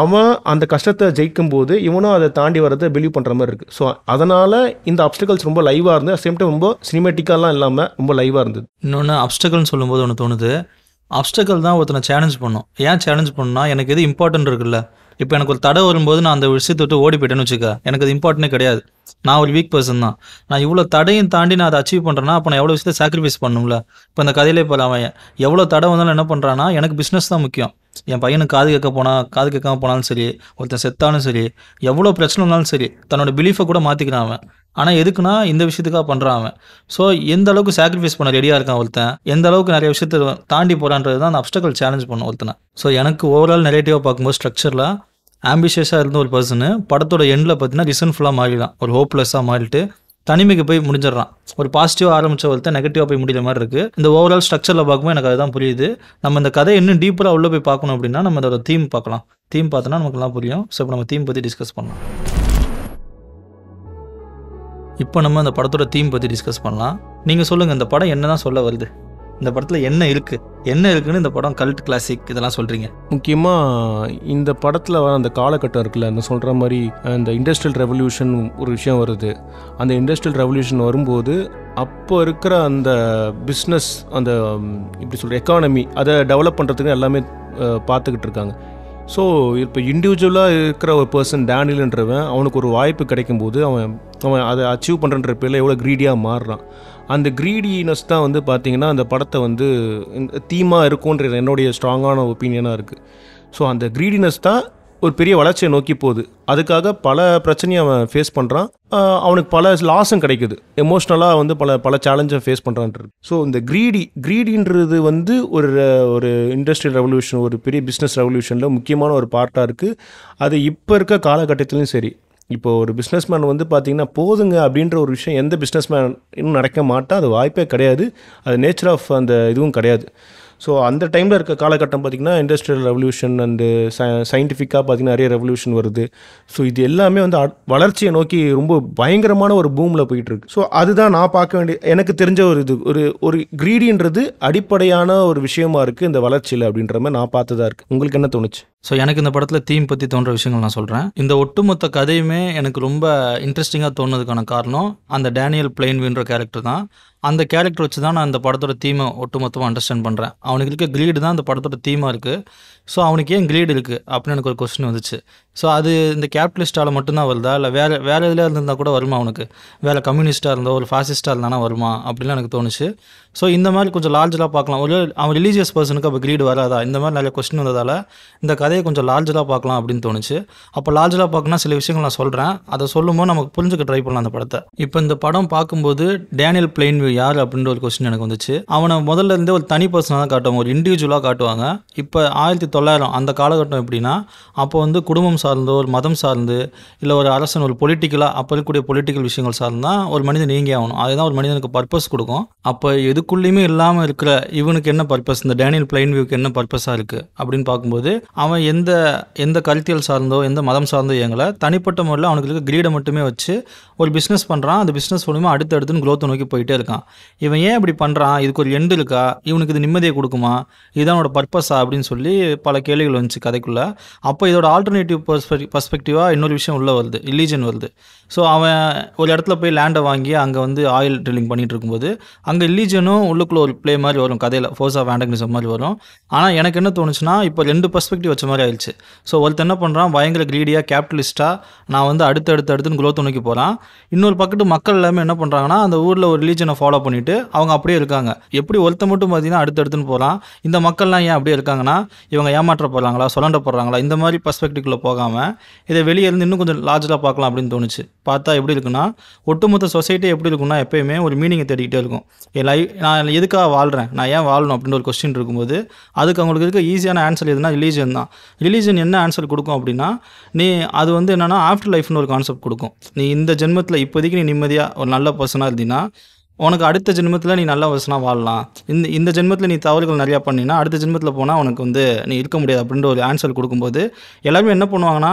அவன் அந்த கஷ்டத்தை ஜெயிக்கும் போது இவனும் அதை தாண்டி வரதை பிலீவ் பண்ணுற மாதிரி இருக்குது ஸோ அதனால் இந்த அப்டக்கல்ஸ் ரொம்ப லைவாக இருந்து சேம் டைம் ரொம்ப சினிமேட்டிக்காலாம் இல்லாமல் ரொம்ப லைவாக இருந்தது இன்னொன்று அப்டக்கல்னு சொல்லும்போது ஒன்று தோணுது அப்டக்கல் தான் ஒருத்தனை சேலஞ்ச் பண்ணும் ஏன் சேலஞ்ச் பண்ணால் எனக்கு எது இம்பார்ட்டன்ட் இருக்குல்ல இப்போ எனக்கு ஒரு தடை வரும்போது நான் அந்த விஷயத்தை விட்டு ஓடி போயிட்டேன்னு வச்சுக்க எனக்கு அது இம்பார்ட்டன்டே கிடையாது நான் ஒரு வீக் பர்சன் தான் நான் இவ்வளோ தடையும் தாண்டி நான் அதை அச்சீவ் பண்ணுறேன்னா அப்போ நான் எவ்வளோ விஷயத்தை சாக்ரிஃபைஸ் பண்ணணும்ல இப்போ இந்த கதையிலே போல அவன் எவ்வளோ தடை வந்தாலும் என்ன பண்ணுறான்னா எனக்கு பிஸ்னஸ் தான் முக்கியம் என் பையனுக்கு காது கேட்க போனால் காது கேட்காம போனாலும் சரி ஒருத்தன் செத்தாலும் சரி எவ்வளோ பிரச்சனை இருந்தாலும் சரி தன்னோட பிலீஃபை கூட மாற்றிக்கிறான் அவன் ஆனால் எதுக்குன்னா இந்த விஷயத்துக்காக பண்ணுறான் அவன் ஸோ எந்த அளவுக்கு சாக்ரிஃபைஸ் பண்ண ரெடியாக இருக்கான் ஒருத்தன் எந்த அளவுக்கு நிறைய விஷயத்தை தாண்டி போகிறான்றது தான் அந்த அப்டக்கல் சேலஞ்ச் பண்ணும் ஒருத்தனை ஸோ எனக்கு ஓவரால் நெகட்டிவாக பார்க்கும்போது ஸ்ட்ரக்சரில் ஆம்பிஷியஸாக இருந்த ஒரு பர்சனு படத்தோட எண்டில் பார்த்தீங்கன்னா ரிசன்ஃபுல்லாக மாறிடலாம் ஒரு ஹோப்லெஸ்ஸாக மாறிட்டு தனிமைக்கு போய் முடிஞ்சிடறான் ஒரு பாசிட்டிவாக ஆரம்பித்த ஒருத்த நெகட்டிவாக போய் முடிகிற மாதிரி இருக்குது இந்த ஓவரால் ஸ்ட்ரக்சரில் பார்க்கும்போது எனக்கு அதுதான் புரியுது நம்ம இந்த கதை இன்னும் டீப்பராக உள்ளே போய் பார்க்கணும் அப்படின்னா நம்ம அதோட தீம் பார்க்கலாம் தீம் பார்த்தோன்னா நமக்குலாம் புரியும் ஸோ இப்போ நம்ம தீம் பற்றி டிஸ்கஸ் பண்ணலாம் இப்போ நம்ம அந்த படத்தோட தீம் பற்றி டிஸ்கஸ் பண்ணலாம் நீங்கள் சொல்லுங்கள் இந்த படம் என்ன தான் சொல்ல வருது இந்த படத்தில் என்ன இருக்குது என்ன இருக்குன்னு இந்த படம் கல்ட் கிளாசிக் இதெல்லாம் சொல்கிறீங்க முக்கியமாக இந்த படத்தில் வர அந்த காலகட்டம் இருக்குல்ல அந்த சொல்கிற மாதிரி அந்த இண்டஸ்ட்ரியல் ரெவல்யூஷன் ஒரு விஷயம் வருது அந்த இண்டஸ்ட்ரியல் ரெவல்யூஷன் வரும்போது அப்போ இருக்கிற அந்த பிஸ்னஸ் அந்த இப்படி சொல்கிற எக்கானமி அதை டெவலப் பண்றதுக்கு எல்லாமே பார்த்துக்கிட்டு இருக்காங்க ஸோ இப்போ இண்டிவிஜுவலாக இருக்கிற ஒரு பர்சன் டேனியல்ன்றவன் அவனுக்கு ஒரு வாய்ப்பு கிடைக்கும்போது அவன் அவன் அதை அச்சீவ் பண்ணுறன்ற பேரில் எவ்வளோ க்ரீடியாக மாறுறான் அந்த க்ரீடினஸ் தான் வந்து பார்த்திங்கன்னா அந்த படத்தை வந்து தீமாக இருக்கும்ன்றது என்னுடைய ஸ்ட்ராங்கான ஒப்பீனியனாக இருக்குது ஸோ அந்த க்ரீடினஸ் தான் ஒரு பெரிய வளர்ச்சியை நோக்கி போகுது அதுக்காக பல பிரச்சனையை அவன் ஃபேஸ் பண்ணுறான் அவனுக்கு பல லாஸும் கிடைக்குது எமோஷ்னலாக வந்து பல பல சேலஞ்சை ஃபேஸ் பண்ணுறான்ட்டு ஸோ இந்த க்ரீடி க்ரீடின்றது வந்து ஒரு ஒரு இண்டஸ்ட்ரியல் ரெவல்யூஷன் ஒரு பெரிய பிஸ்னஸ் ரெவல்யூஷனில் முக்கியமான ஒரு பார்ட்டாக இருக்குது அது இப்போ இருக்க காலகட்டத்திலையும் சரி இப்போ ஒரு பிஸ்னஸ்மேன் வந்து பார்த்திங்கன்னா போதுங்க அப்படின்ற ஒரு விஷயம் எந்த பிஸ்னஸ்மேன் இன்னும் நடக்க மாட்டோம் அது வாய்ப்பே கிடையாது அது நேச்சர் ஆஃப் அந்த இதுவும் கிடையாது ஸோ அந்த டைமில் இருக்க காலகட்டம் பார்த்திங்கன்னா இண்டஸ்ட்ரியல் ரெவல்யூஷன் அண்டு ச சயின்டிஃபிக்காக பார்த்திங்கன்னா நிறைய ரெவல்யூஷன் வருது ஸோ இது எல்லாமே வந்து வளர்ச்சியை நோக்கி ரொம்ப பயங்கரமான ஒரு பூமில் போயிட்டுருக்கு ஸோ அதுதான் நான் பார்க்க வேண்டிய எனக்கு தெரிஞ்ச ஒரு இது ஒரு ஒரு கிரீடின்றது அடிப்படையான ஒரு விஷயமா இருக்குது இந்த வளர்ச்சியில் அப்படின்ற மாதிரி நான் பார்த்ததாக இருக்குது உங்களுக்கு என்ன தோணுச்சு ஸோ எனக்கு இந்த படத்தில் தீம் பற்றி தோன்ற விஷயங்கள் நான் சொல்கிறேன் இந்த ஒட்டுமொத்த கதையுமே எனக்கு ரொம்ப இன்ட்ரெஸ்டிங்காக தோணுதுக்கான காரணம் அந்த டேனியல் பிளெயின்வின்ற கேரக்டர் தான் அந்த கேரக்டர் வச்சு தான் நான் இந்த படத்தோட தீமை ஒட்டுமொத்தமாக அண்டர்ஸ்டாண்ட் பண்ணுறேன் அவனுக்கு இருக்க கிரீடு தான் அந்த படத்தோட தீமாக இருக்குது ஸோ அவனுக்கு ஏன் கிரீடு இருக்குது அப்படின்னு எனக்கு ஒரு கொஸ்டின் வந்துச்சு ஸோ அது இந்த கேபிட்டலிஸ்ட்டால் மட்டும்தான் வருதா இல்லை வேறு வேறு இதில் இருந்தால் கூட வருமா அவனுக்கு வேறு கம்யூனிஸ்ட்டாக இருந்தால் ஒரு ஃபாசிஸ்ட்டாக இருந்தானா வருமா அப்படின்னு எனக்கு தோணுச்சு ஸோ இந்த மாதிரி கொஞ்சம் லார்ஜலாக பார்க்கலாம் ஒரு அவன் ரிலீஜியஸ் பர்சனுக்கு அப்போ கிரீடு வராதா இந்த மாதிரி நிறைய கொஸ்டின் வந்ததால் இந்த கதையை கொஞ்சம் லார்ஜலாக பார்க்கலாம் அப்படின்னு தோணுச்சு அப்போ லார்ஜலாக பார்க்கணும் சில விஷயங்கள் நான் சொல்கிறேன் அதை சொல்லும்போது நமக்கு புரிஞ்சுக்க ட்ரை பண்ணலாம் அந்த படத்தை இப்போ இந்த படம் பார்க்கும்போது டேனியல் வியூ யார் அப்படின்ற ஒரு கொஸ்டின் எனக்கு வந்துச்சு அவனை முதல்ல இருந்தே ஒரு தனி பர்சனாக தான் காட்டுவாங்க ஒரு இண்டிவிஜுவலாக காட்டுவாங்க இப்போ ஆயிரத்தி தொள்ளாயிரம் அந்த காலகட்டம் எப்படின்னா அப்போ வந்து குடும்பம் சார்ந்து ஒரு மதம் சார்ந்து இல்லை ஒரு அரசன் ஒரு பொலிட்டிக்கலாக அப்போ இருக்கக்கூடிய பொலிட்டிக்கல் விஷயங்கள் சார்ந்தால் ஒரு மனிதன் நீங்கி ஆகணும் அதுதான் ஒரு மனிதனுக்கு பர்பஸ் கொடுக்கும் அப்போ எதுக்குள்ளேயுமே இல்லாமல் இருக்கிற இவனுக்கு என்ன பர்பஸ் இந்த டேனியல் பிளைன் வியூக்கு என்ன பர்பஸாக இருக்குது அப்படின்னு பார்க்கும்போது அவன் எந்த எந்த கருத்தியல் சார்ந்தோ எந்த மதம் சார்ந்தோ இயங்கலை தனிப்பட்ட முறையில் அவனுக்கு இருக்க கிரீடை மட்டுமே வச்சு ஒரு பிஸ்னஸ் பண்ணுறான் அந்த பிஸ்னஸ் மூலிமா அடுத்தடுத்துன்னு குரோத்தை நோக்கி போயிட்டே இருக்கான் இவன் ஏன் இப்படி பண்ணுறான் இதுக்கு ஒரு எண்டு இருக்கா இவனுக்கு இது நிம்மதியை கொடுக்குமா இதுதான் அவனோட பர்பஸா அப்படின்னு சொல்லி பல கேள்விகள் வந்துச்சு கதைக்குள்ளே அப்போ இதோட ஆல்டர்னேட்டிவ் பர்ஸ்பெக் பர்ஸ்பெக்டிவாக இன்னொரு விஷயம் உள்ளே வருது ரிலீஜன் வருது ஸோ அவன் ஒரு இடத்துல போய் லேண்டை வாங்கி அங்கே வந்து ஆயில் ட்ரில்லிங் பண்ணிகிட்டு இருக்கும்போது அங்கே ரிலீஜனும் உள்ளுக்குள்ளே ஒரு பிளே மாதிரி வரும் கதையில் ஃபோர்ஸ் ஆஃப் ஆண்டகனிசம் மாதிரி வரும் ஆனால் எனக்கு என்ன தோணுச்சுன்னா இப்போ ரெண்டு பர்ஸ்பெக்டிவ் வச்ச மாதிரி ஆயிடுச்சு ஸோ ஒருத்தர் என்ன பண்ணுறான் பயங்கர கிரீடியாக கேபிட்டலிஸ்ட்டாக நான் வந்து அடுத்து அடுத்து அடுத்துன்னு குலோ நோக்கி போகிறான் இன்னொரு பக்கத்து மக்கள் எல்லாமே என்ன பண்ணுறாங்கன்னா அந்த ஊரில் ஒரு ரிலீஜனை ஃபாலோ பண்ணிவிட்டு அவங்க அப்படியே இருக்காங்க எப்படி ஒருத்த மட்டும் பார்த்தீங்கன்னா அடுத்தடுத்துன்னு போகிறான் இந்த மக்கள்லாம் ஏன் அப்படியே இருக்காங்கன்னா இவங்க மற்றவங்க ஏமாற்ற போகிறாங்களா சுலண்ட போடுறாங்களா இந்த மாதிரி பர்ஸ்பெக்டிவ்ல போகாமல் இதை வெளியே இருந்து இன்னும் கொஞ்சம் லார்ஜாக பார்க்கலாம் அப்படின்னு தோணுச்சு பார்த்தா எப்படி இருக்குன்னா ஒட்டுமொத்த சொசைட்டி எப்படி இருக்குன்னா எப்போயுமே ஒரு மீனிங்கை தேடிக்கிட்டே இருக்கும் என் லைஃப் நான் எதுக்காக வாழ்கிறேன் நான் ஏன் வாழணும் அப்படின்னு ஒரு கொஸ்டின் இருக்கும்போது அதுக்கு அவங்களுக்கு இருக்க ஈஸியான ஆன்சர் எதுனா ரிலீஜன் தான் ரிலீஜன் என்ன ஆன்சர் கொடுக்கும் அப்படின்னா நீ அது வந்து என்னென்னா ஆஃப்டர் லைஃப்னு ஒரு கான்செப்ட் கொடுக்கும் நீ இந்த ஜென்மத்தில் இப்போதைக்கு நீ நிம்மதியாக ஒரு நல்ல பர்சனாக இருந்தீங்கன்னா உனக்கு அடுத்த ஜென்மத்தில் நீ நல்ல வசனாக வாழலாம் இந்த இந்த ஜென்மத்தில் நீ தவறுகள் நிறையா பண்ணினா அடுத்த ஜென்மத்தில் போனால் உனக்கு வந்து நீ இருக்க முடியாது அப்படின்ற ஒரு ஆன்சர் கொடுக்கும்போது எல்லாருமே என்ன பண்ணுவாங்கன்னா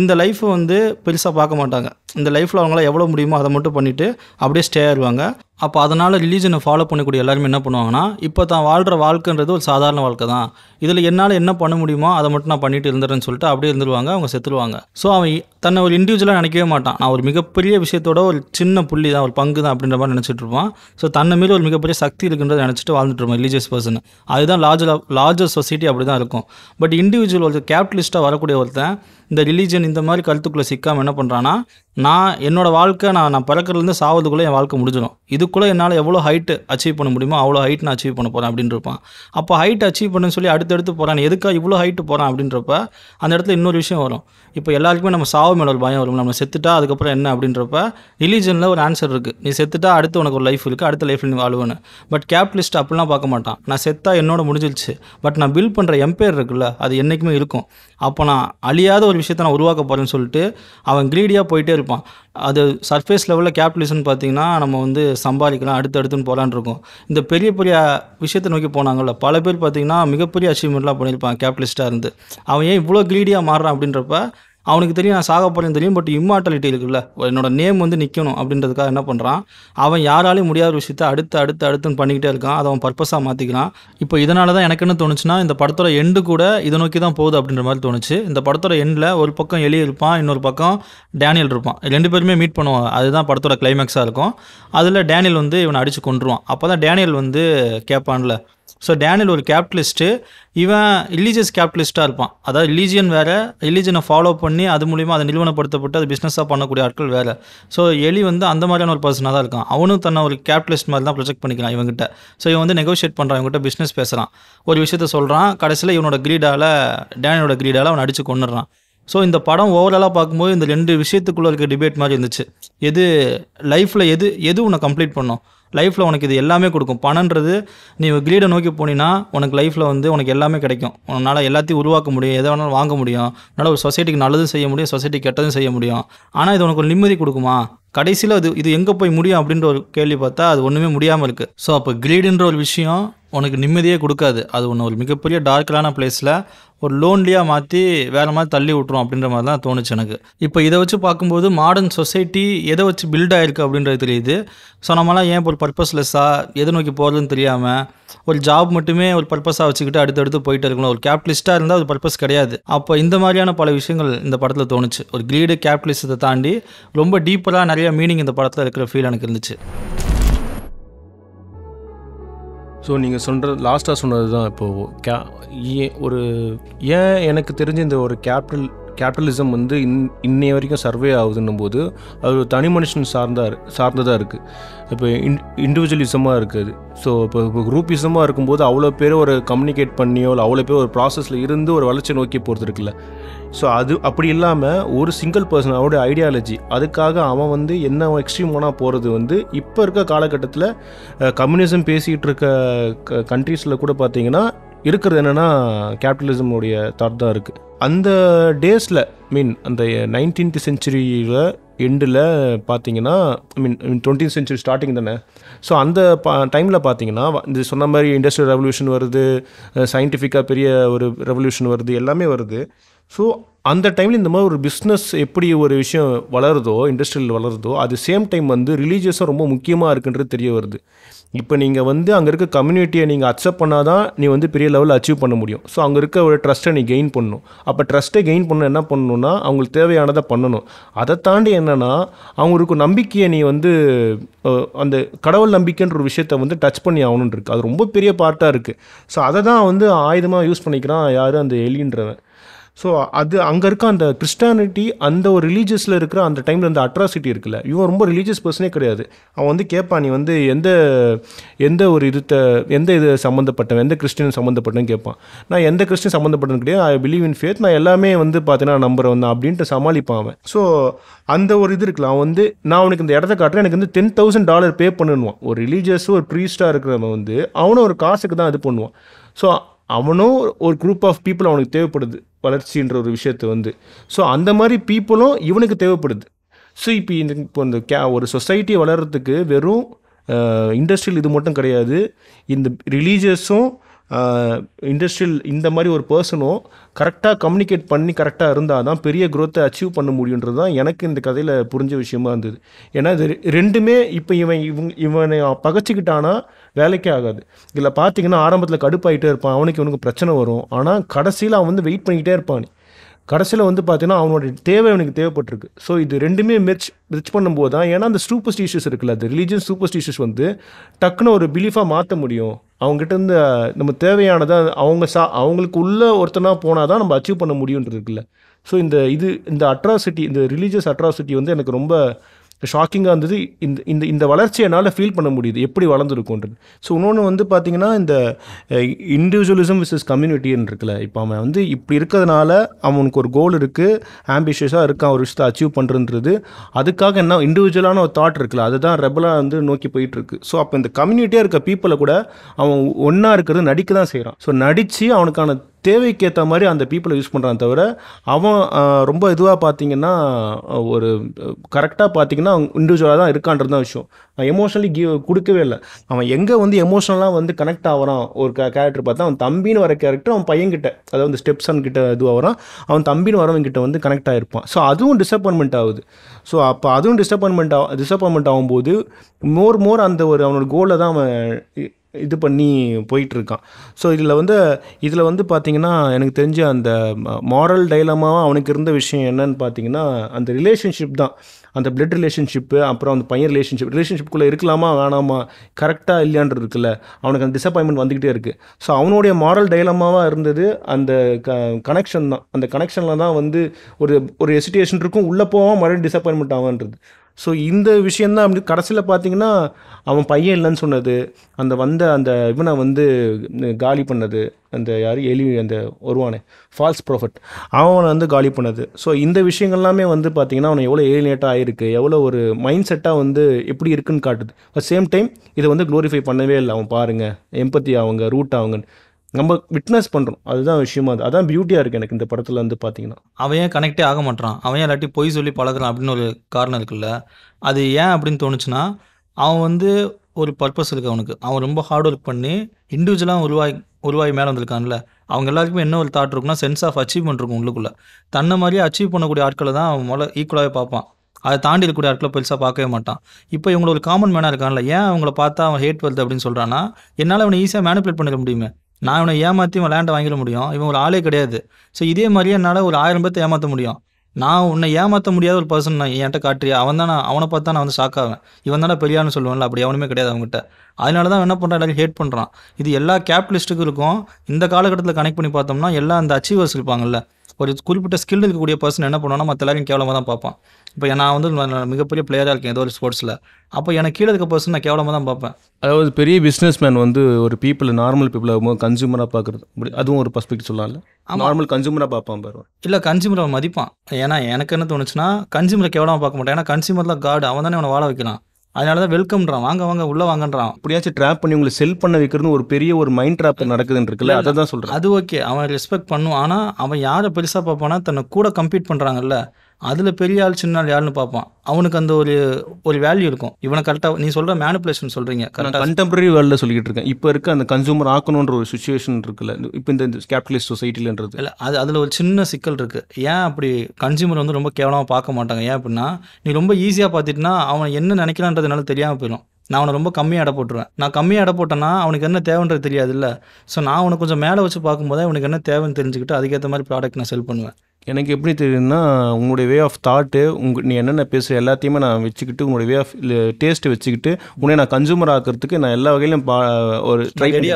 இந்த லைஃப்பை வந்து பெருசாக பார்க்க மாட்டாங்க இந்த லைஃப்பில் அவங்களாம் எவ்வளோ முடியுமோ அதை மட்டும் பண்ணிவிட்டு அப்படியே ஸ்டே ஆயிடுவாங்க அப்போ அதனால் ரிலீஜனை ஃபாலோ பண்ணக்கூடிய எல்லாருமே என்ன பண்ணுவாங்கன்னா இப்போ தான் வாழ்கிற வாழ்க்கைன்றது ஒரு சாதாரண வாழ்க்கை தான் இதில் என்னால் என்ன பண்ண முடியுமோ அதை மட்டும் நான் பண்ணிட்டு இருந்துறேன்னு சொல்லிட்டு அப்படியே இருந்துருவாங்க அவங்க செத்துருவாங்க ஸோ அவன் தன்னை ஒரு இண்டிவிஜுவலாக நினைக்கவே மாட்டான் நான் ஒரு மிகப்பெரிய விஷயத்தோட ஒரு சின்ன புள்ளி தான் ஒரு பங்கு தான் அப்படின்ற மாதிரி நினச்சிட்டு இருப்பான் ஸோ தன்னை மீது ஒரு மிகப்பெரிய சக்தி இருக்குன்றதை நினச்சிட்டு வாழ்ந்துட்டு இருப்பான் ரிலீஜியஸ் பர்சன் அதுதான் லார்ஜ் லார்ஜர் சொசைட்டி அப்படி தான் இருக்கும் பட் இண்டிவிஜுவல் ஒரு கேபிட்டலிஸ்ட்டாக வரக்கூடிய ஒருத்தன் இந்த ரிலீஜன் இந்த மாதிரி கருத்துக்குள்ளே சிக்காமல் என்ன பண்ணுறான்னா நான் என்னோடய வாழ்க்கை நான் நான் பிறக்கிறதுலேருந்து சாவதுக்குள்ளே என் வாழ்க்கை முடிஞ்சிடும் இதுக்குள்ளே என்னால் எவ்வளோ ஹைட்டு அச்சீவ் பண்ண முடியுமோ அவ்வளோ ஹைட் நான் அச்சீவ் பண்ண போகிறேன் அப்படின்னு இருப்பான் அப்போ ஹைட் அச்சீவ் பண்ணுன்னு சொல்லி அடுத்தடுத்து போகிறான் எதுக்காக இவ்வளோ ஹைட்டு போகிறான் அப்படின்றப்ப அந்த இடத்துல இன்னொரு விஷயம் வரும் இப்போ எல்லாருக்குமே நம்ம சாவு மேலே ஒரு பயம் வரும் நம்ம செத்துட்டா அதுக்கப்புறம் என்ன அப்படின்றப்ப ரிலீஜனில் ஒரு ஆன்சர் இருக்குது நீ செத்துட்டா அடுத்து உனக்கு ஒரு லைஃப் இருக்குது அடுத்த லைஃப்பில் நீ வாழ்வுன்னு பட் கேபிட்டலிஸ்ட் அப்படிலாம் பார்க்க மாட்டான் நான் செத்தா என்னோட முடிஞ்சிருச்சு பட் நான் பில் பண்ணுற எம்பேர் இருக்குல்ல அது என்றைக்குமே இருக்கும் அப்போ நான் அழியாத ஒரு ஒரு விஷயத்தை நான் உருவாக்க போகிறேன்னு சொல்லிட்டு அவன் க்ரீடியாக போயிட்டே இருப்பான் அது சர்ஃபேஸ் லெவலில் கேபிட்டலிசம் பார்த்திங்கன்னா நம்ம வந்து சம்பாதிக்கலாம் அடுத்து அடுத்துன்னு போகலான் இருக்கும் இந்த பெரிய பெரிய விஷயத்தை நோக்கி போனாங்கல்ல பல பேர் பார்த்திங்கன்னா மிகப்பெரிய அச்சீவ்மெண்ட்லாம் பண்ணியிருப்பான் கேபிட்டலிஸ்ட்டாக இருந்து அவன் ஏன் இவ்வளோ க்ரீடியாக மாறுறான் அப்படின்றப்ப அவனுக்கு தெரியும் நான் சாக போகிறேன் தெரியும் பட் இம்மார்ட்டாலிட்டி இருக்குல்ல என்னோட நேம் வந்து நிற்கணும் அப்படின்றதுக்காக என்ன பண்ணுறான் அவன் யாராலையும் முடியாத விஷயத்த அடுத்து அடுத்து அடுத்துன்னு பண்ணிக்கிட்டே இருக்கான் அதை அவன் பர்பஸாக மாற்றிக்கலாம் இப்போ இதனால தான் எனக்கு என்ன தோணுச்சுன்னா இந்த படத்தோட எண்டு கூட இதை நோக்கி தான் போகுது அப்படின்ற மாதிரி தோணுச்சு இந்த படத்தோட எண்டில் ஒரு பக்கம் எலி இருப்பான் இன்னொரு பக்கம் டேனியல் இருப்பான் ரெண்டு பேருமே மீட் பண்ணுவாங்க அதுதான் படத்தோட கிளைமேக்ஸாக இருக்கும் அதில் டேனியல் வந்து இவனை அடித்து கொண்டுருவான் அப்போ தான் டேனியல் வந்து கேட்பான்ல ஸோ டேனியல் ஒரு கேபிட்டலிஸ்ட்டு இவன் இல்லீஜியஸ் கேபிட்டலிஸ்ட்டாக இருப்பான் அதாவது இல்லீஜியன் வேறு ரிலீஜியனை ஃபாலோ பண்ணி அது மூலிமா அதை நிறுவனப்படுத்தப்பட்டு அது பிஸ்னஸாக பண்ணக்கூடிய ஆட்கள் வேறு ஸோ எலி வந்து அந்த மாதிரியான ஒரு பர்சனாக தான் இருக்கான் அவனும் தன்னை ஒரு கேபிட்டலிஸ்ட் மாதிரி தான் ப்ரொஜெக்ட் பண்ணிக்கிறான் இவங்ககிட்ட ஸோ இவன் வந்து நெகோஷியேட் பண்ணுறான் இவங்ககிட்ட பிஸ்னஸ் பேசுகிறான் ஒரு விஷயத்த சொல்கிறான் கடைசியில் இவனோட கிரீடால் டேனியோட கிரீடால் அவன் அடித்து கொண்டுடுறான் ஸோ இந்த படம் ஓவராலாக பார்க்கும்போது இந்த ரெண்டு விஷயத்துக்குள்ளே இருக்க டிபேட் மாதிரி இருந்துச்சு எது லைஃப்பில் எது எது உன்னை கம்ப்ளீட் பண்ணும் லைஃப்பில் உனக்கு இது எல்லாமே கொடுக்கும் பணன்றது நீ கிரீடை நோக்கி போனீன்னா உனக்கு லைஃப்பில் வந்து உனக்கு எல்லாமே கிடைக்கும் உன்னால் எல்லாத்தையும் உருவாக்க முடியும் எதை வேணாலும் வாங்க முடியும் உன்னால் ஒரு சொசைட்டிக்கு நல்லதும் செய்ய முடியும் சொசைட்டி கெட்டதும் செய்ய முடியும் ஆனால் இது உனக்கு ஒரு நிம்மதி கொடுக்குமா கடைசியில் அது இது எங்கே போய் முடியும் அப்படின்ற ஒரு கேள்வி பார்த்தா அது ஒன்றுமே முடியாமல் இருக்குது ஸோ அப்போ கிரீடுன்ற ஒரு விஷயம் உனக்கு நிம்மதியே கொடுக்காது அது ஒன்று ஒரு மிகப்பெரிய டார்க்கலான பிளேஸில் ஒரு லோன்லியாக மாற்றி வேறு மாதிரி தள்ளி விட்ரும் அப்படின்ற மாதிரி தான் தோணுச்சு எனக்கு இப்போ இதை வச்சு பார்க்கும்போது மாடர்ன் சொசைட்டி எதை வச்சு பில்ட் ஆகிருக்கு அப்படின்றது தெரியுது ஸோ நம்மளாம் ஏன் ஒரு பர்பஸ்லெஸ்ஸாக எது நோக்கி போகிறதுன்னு தெரியாமல் ஒரு ஜாப் மட்டுமே ஒரு பர்பஸாக வச்சுக்கிட்டு அடுத்தடுத்து போயிட்டு இருக்கணும் ஒரு கேபிட்டலிஸ்ட்டாக இருந்தால் ஒரு பர்பஸ் கிடையாது அப்போ இந்த மாதிரியான பல விஷயங்கள் இந்த படத்தில் தோணுச்சு ஒரு கிரீடு கேபிட்டலிஸ்ட்டை தாண்டி ரொம்ப டீப்பராக நிறைய மீனிங் இந்த படத்தில் இருக்கிற ஃபீல் எனக்கு இருந்துச்சு ஸோ நீங்கள் சொல்கிற லாஸ்ட்டாக சொன்னது தான் இப்போது கே ஒரு ஏன் எனக்கு தெரிஞ்ச இந்த ஒரு கேபிட்டல் கேபிட்டலிசம் வந்து இன் இன்னைய வரைக்கும் சர்வே ஆகுதுன்னும் போது அது தனி மனுஷன் சார்ந்தார் சார்ந்ததாக இருக்குது இப்போ இன் இண்டிவிஜுவலிசமாக இருக்குது ஸோ இப்போ இப்போ குரூப்பிசமாக இருக்கும்போது அவ்வளோ பேர் ஒரு கம்யூனிகேட் பண்ணியோ இல்லை அவ்வளோ பேர் ஒரு ப்ராசஸில் இருந்து ஒரு வளர்ச்சி நோக்கி போகிறது இருக்குல்ல ஸோ அது அப்படி இல்லாமல் ஒரு சிங்கிள் பர்சன் அவருடைய ஐடியாலஜி அதுக்காக அவன் வந்து என்ன எக்ஸ்ட்ரீமோனா போகிறது வந்து இப்போ இருக்க காலகட்டத்தில் கம்யூனிசம் பேசிகிட்டு இருக்க கண்ட்ரீஸில் கூட பார்த்தீங்கன்னா இருக்கிறது என்னென்னா கேபிட்டலிசமுடைய தாட் தான் இருக்குது அந்த டேஸில் மீன் அந்த நைன்டீன்த் செஞ்சுரியில் எண்டில் பார்த்தீங்கன்னா I mean mean twenty century starting தானே ஸோ அந்த பா டைமில் பார்த்தீங்கன்னா இந்த சொன்ன மாதிரி இண்டஸ்ட்ரியல் ரெவல்யூஷன் வருது சயின்டிஃபிக்காக பெரிய ஒரு ரெவல்யூஷன் வருது எல்லாமே வருது ஸோ அந்த டைமில் இந்த மாதிரி ஒரு பிஸ்னஸ் எப்படி ஒரு விஷயம் வளருதோ இண்டஸ்ட்ரியில் வளருதோ அது சேம் டைம் வந்து ரிலீஜியஸாக ரொம்ப முக்கியமாக இருக்குன்றது தெரிய வருது இப்போ நீங்கள் வந்து அங்கே இருக்க கம்யூனிட்டியை நீங்கள் அக்செப்ட் பண்ணால் தான் நீ வந்து பெரிய லெவலில் அச்சீவ் பண்ண முடியும் ஸோ அங்கே இருக்க ஒரு ட்ரஸ்ட்டை நீ கெயின் பண்ணணும் அப்போ ட்ரஸ்ட்டை கெயின் பண்ண என்ன பண்ணணும்னா அவங்களுக்கு தேவையானதை பண்ணணும் அதை தாண்டி என்னென்னா அவங்களுக்கு நம்பிக்கையை நீ வந்து அந்த கடவுள் நம்பிக்கைன்ற ஒரு விஷயத்த வந்து டச் பண்ணி ஆகணுன்ருக்கு அது ரொம்ப பெரிய பார்ட்டாக இருக்குது ஸோ அதை தான் வந்து ஆயுதமாக யூஸ் பண்ணிக்கிறான் யார் அந்த எலின்றவன் ஸோ அது அங்கே இருக்க அந்த கிறிஸ்டானிட்டி அந்த ஒரு ரிலீஜியஸில் இருக்கிற அந்த டைமில் அந்த அட்ராசிட்டி இருக்குல்ல இவன் ரொம்ப ரிலீஜியஸ் பர்சனே கிடையாது அவன் வந்து கேட்பான் நீ வந்து எந்த எந்த ஒரு இதுத்தை எந்த இது சம்மந்தப்பட்டவன் எந்த கிறிஸ்டின் சம்மந்தப்பட்டனு கேட்பான் நான் எந்த கிறிஸ்டின் சம்மந்தப்பட்டனு கிடையாது ஐ பிலீவ் இன் ஃபேத் நான் எல்லாமே வந்து பார்த்தீங்கன்னா நம்புறவன் தான் அப்படின்ட்டு சமாளிப்பான் அவன் ஸோ அந்த ஒரு இது இருக்குல்ல அவன் வந்து நான் அவனுக்கு இந்த இடத்த காட்டுறேன் எனக்கு வந்து டென் தௌசண்ட் டாலர் பே பண்ணுவான் ஒரு ரிலீஜியஸும் ஒரு ப்ரீஸ்டாக இருக்கிறவன் வந்து அவனும் ஒரு காசுக்கு தான் இது பண்ணுவான் ஸோ அவனும் ஒரு குரூப் ஆஃப் பீப்புள் அவனுக்கு தேவைப்படுது வளர்ச்சின்ற ஒரு விஷயத்தை வந்து ஸோ அந்த மாதிரி பீப்புளும் இவனுக்கு தேவைப்படுது ஸோ இப்போ இந்த இப்போ இந்த கே ஒரு சொசைட்டி வளர்கிறதுக்கு வெறும் இண்டஸ்ட்ரியல் இது மட்டும் கிடையாது இந்த ரிலீஜியஸும் இண்டஸ்ட்ரியல் இந்த மாதிரி ஒரு பர்சனும் கரெக்டாக கம்யூனிகேட் பண்ணி கரெக்டாக இருந்தால் தான் பெரிய க்ரோத்தை அச்சீவ் பண்ண முடியுன்றது தான் எனக்கு இந்த கதையில் புரிஞ்ச விஷயமா இருந்தது ஏன்னா இது ரெண்டுமே இப்போ இவன் இவங்க இவனை பகச்சிக்கிட்டானா வேலைக்கே ஆகாது இதில் பார்த்தீங்கன்னா ஆரம்பத்தில் கடுப்பாகிட்டே இருப்பான் அவனுக்கு இவனுக்கு பிரச்சனை வரும் ஆனால் கடைசியில் அவன் வந்து வெயிட் பண்ணிக்கிட்டே இருப்பான் கடைசியில் வந்து பார்த்தீங்கன்னா அவனுடைய தேவை அவனுக்கு தேவைப்பட்டிருக்கு ஸோ இது ரெண்டுமே மெர்ச் மெர்ச் பண்ணும்போது தான் ஏன்னா அந்த சூப்பர்ஸ்டிஷியஸ் இருக்குல்ல அந்த சூப்பர் சூப்பர்ஸ்டிஷியஸ் வந்து டக்குன்னு ஒரு பிலீஃபாக மாற்ற முடியும் அவங்ககிட்ட இருந்து நம்ம தேவையானதை அவங்க சா அவங்களுக்கு உள்ள ஒருத்தனா போனால் தான் நம்ம அச்சீவ் பண்ண முடியுன்றது இருக்குல்ல ஸோ இந்த இது இந்த அட்ராசிட்டி இந்த ரிலீஜியஸ் அட்ராசிட்டி வந்து எனக்கு ரொம்ப ஷாக்கிங்காக இருந்தது இந்த இந்த இந்த வளர்ச்சி என்னால் ஃபீல் பண்ண முடியுது எப்படி வளர்ந்துருக்குன்றது ஸோ இன்னொன்று வந்து பார்த்திங்கன்னா இந்த இண்டிவிஜுவலிசம் விசஸ் கம்யூனிட்டின்னு இருக்குல்ல இப்போ அவன் வந்து இப்படி இருக்கிறதுனால அவனுக்கு ஒரு கோல் இருக்குது ஆம்பிஷியஸாக இருக்கான் ஒரு விஷயத்தை அச்சீவ் பண்ணுறன்றது அதுக்காக என்ன இண்டிவிஜுவலான ஒரு தாட் இருக்குல்ல அதுதான் ரெபலாக வந்து நோக்கி போயிட்டுருக்கு ஸோ அப்போ இந்த கம்யூனிட்டியாக இருக்க பீப்புளை கூட அவன் ஒன்றா இருக்கிறது நடிக்க தான் செய்கிறான் ஸோ நடித்து அவனுக்கான தேவைக்கு ஏற்ற மாதிரி அந்த பீப்புளை யூஸ் பண்ணுறான் தவிர அவன் ரொம்ப இதுவாக பார்த்தீங்கன்னா ஒரு கரெக்டாக பார்த்தீங்கன்னா இண்டிவிஜுவலாக தான் இருக்கான்றது தான் விஷயம் எமோஷனலி கிவ் கொடுக்கவே இல்லை அவன் எங்கே வந்து எமோஷனலாக வந்து கனெக்ட் ஆகிறான் ஒரு கேரக்டர் பார்த்தா அவன் தம்பின்னு வர கேரக்டர் அவன் பையன்கிட்ட அதாவது வந்து ஸ்டெப்ஸன் கிட்ட இதுவாக வரான் அவன் தம்பின்னு வரவங்கிட்ட வந்து கனெக்ட் ஆகிருப்பான் ஸோ அதுவும் டிசப்பாயின்மெண்ட் ஆகுது ஸோ அப்போ அதுவும் டிசப்பாயின்மெண்ட் ஆ டிசப்பாயின்மெண்ட் ஆகும்போது மோர் மோர் அந்த ஒரு அவனோட கோலை தான் அவன் இது பண்ணி போயிட்டுருக்கான் ஸோ இதில் வந்து இதில் வந்து பார்த்திங்கன்னா எனக்கு தெரிஞ்ச அந்த மாரல் டைலமாவாக அவனுக்கு இருந்த விஷயம் என்னன்னு பார்த்தீங்கன்னா அந்த ரிலேஷன்ஷிப் தான் அந்த பிளட் ரிலேஷன்ஷிப்பு அப்புறம் அந்த பையன் ரிலேஷன்ஷிப் ரிலேஷன்ஷிப்புக்குள்ளே இருக்கலாமா வேணாமா கரெக்டாக இல்லையான்றது இருக்குல்ல அவனுக்கு அந்த டிசப்பாயின்மெண்ட் வந்துக்கிட்டே இருக்குது ஸோ அவனுடைய மாரல் டைலமாவாக இருந்தது அந்த க கனெக்ஷன் தான் அந்த கனெக்ஷனில் தான் வந்து ஒரு ஒரு எசிட்டேஷன் இருக்கும் உள்ளே போவான் மறுபடியும் டிசப்பாயின்மெண்ட் ஆகான்றது ஸோ இந்த விஷயந்தான் அப்படி கடைசியில் பார்த்தீங்கன்னா அவன் பையன் இல்லைன்னு சொன்னது அந்த வந்த அந்த இவனை வந்து காலி பண்ணது அந்த யார் எலி அந்த ஒருவானே ஃபால்ஸ் ப்ராஃபிட் அவனை வந்து காலி பண்ணது ஸோ இந்த விஷயங்கள்லாமே வந்து பார்த்திங்கன்னா அவனை எவ்வளோ ஏலினேட்டாக ஆகிருக்கு எவ்வளோ ஒரு மைண்ட் செட்டாக வந்து எப்படி இருக்குன்னு காட்டுது அட் சேம் டைம் இதை வந்து க்ளோரிஃபை பண்ணவே இல்லை அவன் பாருங்கள் எம்பத்தி அவங்க ரூட் அவங்க நம்ம விட்னஸ் பண்ணுறோம் அதுதான் விஷயமா அது அதான் பியூட்டியாக இருக்குது எனக்கு இந்த படத்தில் வந்து பார்த்தீங்கன்னா அவன் ஏன் கனெக்டே ஆக மாட்டான் அவன் இல்லாட்டி பொய் சொல்லி பழகிறான் அப்படின்னு ஒரு காரணம் இருக்குல்ல அது ஏன் அப்படின்னு தோணுச்சுன்னா அவன் வந்து ஒரு பர்பஸ் இருக்குது அவனுக்கு அவன் ரொம்ப ஹார்ட் ஒர்க் பண்ணி இண்டிவிஜுவலாக உருவாய் உருவாகி மேலே வந்திருக்கான்ல அவங்க எல்லாருக்குமே என்ன ஒரு தாட் இருக்குன்னா சென்ஸ் ஆஃப் அச்சீவ்மெண்ட் இருக்கும் உள்ளுக்குள்ளே தன்னை மாதிரியே அச்சீவ் பண்ணக்கூடிய ஆட்களை தான் அவன் முதல்ல ஈக்குவலாகவே பார்ப்பான் அதை தாண்டி இருக்கக்கூடிய ஆட்களை பெருசாக பார்க்கவே மாட்டான் இப்போ இவங்களோட ஒரு காமன் மேனாக இருக்கான்ல ஏன் அவங்கள பார்த்தா அவன் ஹேட் வருது அப்படின்னு சொல்கிறான்னா என்னால் அவனை ஈஸியாக மேனிப்புலேட் பண்ணிட முடியுமே நான் இவனை ஏமாற்றி இவன் லேண்டை வாங்கிட முடியும் இவன் ஒரு ஆளே கிடையாது ஸோ இதே மாதிரியே என்னால் ஒரு ஆயிரம் பேர்த்தை ஏமாற்ற முடியும் நான் உன்னை ஏமாற்ற முடியாத ஒரு பர்சன் நான் என்கிட்ட காட்டுறியா அவன் தான் நான் அவனை பார்த்தா நான் வந்து ஷாக் ஆவேன் இவன் தானே பெரியான்னு சொல்லுவேன்ல அப்படி அவனுமே கிடையாது அவங்ககிட்ட அதனால தான் என்ன பண்ணுறான் எல்லாரும் ஹேட் பண்ணுறான் இது எல்லா கேபிட்டலிஸ்ட்டுக்கும் இருக்கும் இந்த காலகட்டத்தில் கனெக்ட் பண்ணி பார்த்தோம்னா எல்லா அந்த அச்சீவர்ஸ் இருப்பாங்கல்ல ஒரு குறிப்பிட்ட ஸ்கில் இருக்கக்கூடிய பர்சன் என்ன பண்ணுவோம்னா மற்ற எல்லாரையும் கேவலமாக தான் பார்ப்பான் இப்போ நான் வந்து மிகப்பெரிய பிளேயராக இருக்கேன் ஏதோ ஒரு ஸ்போர்ட்ஸில் அப்போ எனக்கு கீழே இருக்க பர்சன் நான் கேவலமாக தான் பார்ப்பேன் அதாவது பெரிய பிஸ்னஸ் மேன் வந்து ஒரு பீப்புள் நார்மல் பீப்புள் ஆகும்போது கன்சூமராக பார்க்குறது அதுவும் ஒரு பர்ஸ்பெக்ட் சொல்லலாம் நார்மல் கன்சூமராக பார்ப்பான் பாரு இல்லை கன்சூமரை மதிப்பான் ஏன்னா எனக்கு என்ன தோணுச்சுன்னா கன்சூமரை கேவலமாக பார்க்க மாட்டேன் ஏன்னா தான் கார்டு அவன் தானே அவனை வாழ வைக்கலாம் அதனால தான் வெல்கம்ன்றான் வாங்க வாங்க உள்ள வாங்கன்றான் அப்படியாச்சும் ட்ராப் பண்ணி உங்களை செல் பண்ண வைக்கிறது ஒரு பெரிய ஒரு மைண்ட் ட்ராப் நடக்குதுன்னு இருக்குல்ல அதை தான் சொல்கிறேன் அது ஓகே அவன் ரெஸ்பெக்ட் பண்ணுவான் ஆனால் அவன் யாரை பெருசாக பார்ப்பானா தன்னை கூட கம்ப்ளீட் பண்ணுறாங்கல்ல அதில் பெரிய ஆள் சின்ன ஆள் யாருன்னு பார்ப்பான் அவனுக்கு அந்த ஒரு ஒரு வேல்யூ இருக்கும் இவனை கரெக்டாக நீ சொல்கிற மேனிப்புலேஷன் சொல்கிறீங்க கரெக்டாக கண்டெம்பரரி வேர்ல்டில் சொல்லிக்கிட்டு இருக்கேன் இப்போ இருக்க அந்த கன்சூமர் ஆக்கணுன்ற ஒரு சுச்சுவேஷன் இருக்குல்ல இப்போ இந்த கேபிட்டலிஸ்ட் சொசைட்டிலன்றது இல்லை அது அதில் ஒரு சின்ன சிக்கல் இருக்குது ஏன் அப்படி கன்சூமர் வந்து ரொம்ப கேவலமாக பார்க்க மாட்டாங்க ஏன் அப்படின்னா நீ ரொம்ப ஈஸியாக பார்த்துட்டுனா அவன் என்ன நினைக்கிறான்றதுனால தெரியாமல் போயிடும் நான் அவனை ரொம்ப கம்மியாக இட போட்டுருவேன் நான் கம்மியாக இட போட்டேன்னா அவனுக்கு என்ன தேவைன்றது இல்லை ஸோ நான் அவனை கொஞ்சம் மேலே வச்சு பார்க்கும்போது அவனுக்கு என்ன தேவைன்னு தெரிஞ்சுக்கிட்டு அதுக்கேற்ற மாதிரி ப்ராடக்ட் நான் செல் பண்ணுவேன் எனக்கு எப்படி தெரியும்னா உங்களுடைய வே ஆஃப் தாட்டு உங்க நீ என்னென்ன பேசுகிற எல்லாத்தையுமே நான் வச்சுக்கிட்டு உங்களுடைய வே ஆஃப் டேஸ்ட்டு வச்சுக்கிட்டு உன்னை நான் கன்சூமர் ஆக்கிறதுக்கு நான் எல்லா வகையிலும் பா ஒரு ட்ரை பண்ணி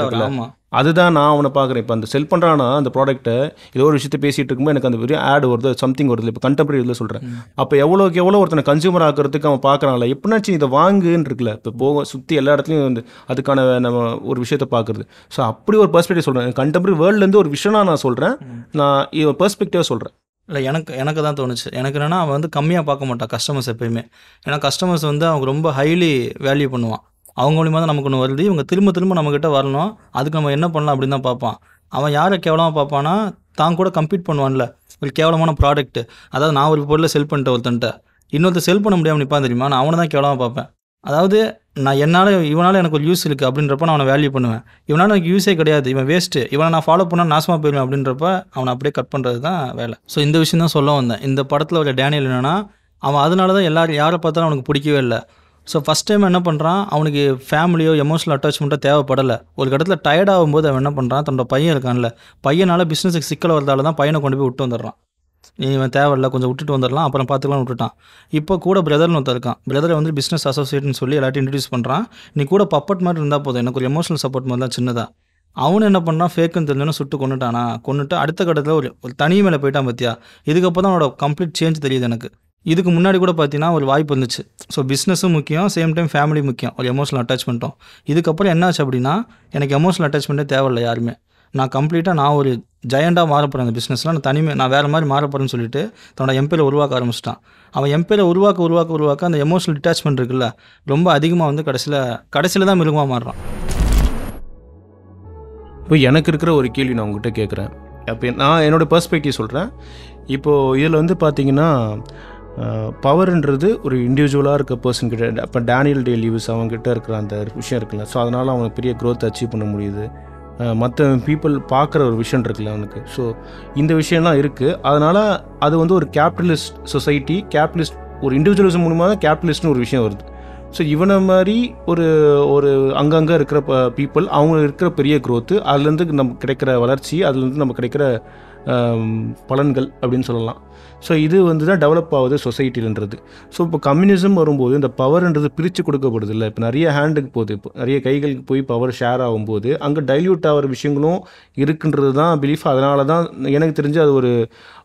அதுதான் நான் அவனை பார்க்குறேன் இப்போ அந்த செல் பண்ணுறானா அந்த ப்ராடக்ட்டை ஏதோ ஒரு விஷயத்தை பேசிகிட்டு இருக்கும்போது எனக்கு அந்த பெரிய ஆடு வருது சம்திங் வருது இப்போ கண்டெம்பரரி இதில் சொல்கிறேன் அப்போ எவ்வளோக்கு எவ்வளோ ஒருத்தனை கன்சியூமர் ஆக்கிறதுக்கு அவன் பார்க்குறான்ல எப்படினாச்சும் இதை வாங்குன்னு இருக்குல்ல இப்போ போக சுற்றி எல்லா இடத்துலையும் வந்து அதுக்கான நம்ம ஒரு விஷயத்தை பார்க்குறது ஸோ அப்படி ஒரு பர்ஸ்பெக்டிவ் சொல்கிறேன் கண்டெம்பரரி வேர்ல்டுலேருந்து ஒரு விஷயம்னா நான் சொல்கிறேன் நான் பர்ஸ்பெக்டிவாக சொல்கிறேன் இல்லை எனக்கு எனக்கு தான் தோணுச்சு எனக்கு என்னென்னா அவன் வந்து கம்மியாக பார்க்க மாட்டான் கஸ்டமர்ஸ் எப்பயுமே ஏன்னா கஸ்டமர்ஸ் வந்து அவங்க ரொம்ப ஹைலி வேல்யூ பண்ணுவான் அவங்க மூலியமாக தான் நமக்கு ஒன்று வருது இவங்க திரும்ப திரும்ப நம்மக்கிட்ட வரணும் அதுக்கு நம்ம என்ன பண்ணலாம் அப்படின்னு தான் பார்ப்பான் அவன் யாரை கேவலமாக பார்ப்பான்னா தான் கூட கம்ப்ளீட் பண்ணுவான்ல ஒரு கேவலமான ப்ராடக்ட் அதாவது நான் ஒரு பொருளை செல் பண்ணிட்டேன் ஒருத்தன்ட்ட இன்னொருத்த செல் பண்ண முடியாமல் நிற்பான் தெரியுமா நான் அவனை தான் கேவலமாக பார்ப்பேன் அதாவது நான் என்னால் இவனால் எனக்கு ஒரு யூஸ் இருக்குது அப்படின்றப்ப நான் அவனை வேல்யூ பண்ணுவேன் இவனால் எனக்கு யூஸே கிடையாது இவன் வேஸ்ட்டு இவனை நான் ஃபாலோ பண்ணால் நாசமாக போயிடுவேன் அப்படின்றப்ப அவனை அப்படியே கட் பண்ணுறது தான் வேலை ஸோ இந்த விஷயம் தான் சொல்ல வந்தேன் இந்த படத்தில் ஒரு டேனியல் என்னென்னா அவன் அதனால தான் எல்லாரும் யாரை பார்த்தாலும் அவனுக்கு பிடிக்கவே இல்லை ஸோ ஃபஸ்ட் டைம் என்ன பண்ணுறான் அவனுக்கு ஃபேமிலியோ எமோஷனல் அட்டாச்மெண்ட்டோ தேவைப்படலை ஒரு இடத்துல டயர்ட் ஆகும்போது அவன் என்ன பண்ணுறான் தன்னோட பையன் இருக்கான்ல பையனால் பிஸ்னஸுக்கு சிக்கல் வரதால தான் பையனை கொண்டு போய் விட்டு வந்துடுறான் நீ இவன் தேவையில்ல கொஞ்சம் விட்டுட்டு வந்துடலாம் அப்புறம் பார்த்துக்கலாம் விட்டுட்டான் இப்போ கூட பிரதர்னு ஒருத்தர் இருக்கான் பிரதரை வந்து பிஸ்னஸ் அசோசியேட்னு சொல்லி எல்லாத்தையும் இன்ட்ரடியூஸ் பண்ணுறான் நீ கூட பப்பட் மாதிரி இருந்தால் போதும் எனக்கு ஒரு எமோஷனல் சப்போர்ட் மாதிரி தான் சின்னதாக அவனு என்ன பண்ணான் ஃபேக்குன்னு தெரிஞ்சோன்னு சுட்டு கொண்டுட்டானா கொண்டுட்டு அடுத்த கட்டத்தில் ஒரு ஒரு தனி மேலே போயிட்டான் பார்த்தியா இதுக்கப்புறம் தான் அவனோட கம்ப்ளீட் சேஞ்ச் தெரியுது எனக்கு இதுக்கு முன்னாடி கூட பார்த்தீங்கன்னா ஒரு வாய்ப்பு வந்துச்சு ஸோ பிஸ்னஸும் முக்கியம் சேம் டைம் ஃபேமிலி முக்கியம் ஒரு எமோஷனல் அட்டாச்மெண்ட்டும் இதுக்கப்புறம் என்னாச்சு அப்படின்னா எனக்கு எமோஷனல் அட்டாச்மெண்ட்டே தேவையில்லை யாருமே நான் கம்ப்ளீட்டாக நான் ஒரு ஜெயண்டாக மாறப்போகிறேன் அந்த பிஸ்னஸில் நான் தனிமை நான் வேறு மாதிரி மாற சொல்லிட்டு தன்னோட எம்பியில் உருவாக்க ஆரம்பிச்சிட்டான் அவன் எம்பியில் உருவாக்க உருவாக்க உருவாக்க அந்த எமோஷனல் டிட்டாச்மெண்ட் இருக்குல்ல ரொம்ப அதிகமாக வந்து கடைசியில் கடைசியில் தான் மிருகமாக மாறுறான் இப்போ எனக்கு இருக்கிற ஒரு கேள்வி நான் உங்ககிட்ட கேட்குறேன் அப்போ நான் என்னோடய பர்ஸ்பெக்டிவ் சொல்கிறேன் இப்போது இதில் வந்து பார்த்தீங்கன்னா பவர்ன்றது ஒரு இண்டிவிஜுவலாக இருக்க பர்சன்கிட்ட இப்போ டேனியல் டே லீவ்ஸ் அவங்ககிட்ட இருக்கிற அந்த விஷயம் இருக்குல்ல ஸோ அதனால் அவனுக்கு பெரிய க்ரோத் அச்சீவ் பண்ண முடியுது மற்ற பீப்புள் பார்க்குற ஒரு விஷன் இருக்குல்ல அவனுக்கு ஸோ இந்த விஷயம்லாம் இருக்குது அதனால் அது வந்து ஒரு கேபிட்டலிஸ்ட் சொசைட்டி கேபிட்டலிஸ்ட் ஒரு இண்டிவிஜுவலிசம் மூலிமா தான் கேபிட்டலிஸ்ட்னு ஒரு விஷயம் வருது ஸோ இவனை மாதிரி ஒரு ஒரு அங்கங்கே இருக்கிற பீப்புள் அவங்க இருக்கிற பெரிய க்ரோத்து அதுலேருந்து நம்ம கிடைக்கிற வளர்ச்சி அதுலேருந்து நம்ம கிடைக்கிற பலன்கள் அப்படின்னு சொல்லலாம் ஸோ இது வந்து தான் டெவலப் ஆகுது சொசைட்டிலன்றது ஸோ இப்போ கம்யூனிசம் வரும்போது இந்த பவர்ன்றது பிரித்து கொடுக்கப்படுது இல்லை இப்போ நிறைய ஹேண்டுக்கு போகுது இப்போ நிறைய கைகளுக்கு போய் பவர் ஷேர் ஆகும்போது அங்கே டைல்யூட் ஆகிற விஷயங்களும் இருக்குன்றது தான் பிலீஃப் அதனால தான் எனக்கு தெரிஞ்சு அது ஒரு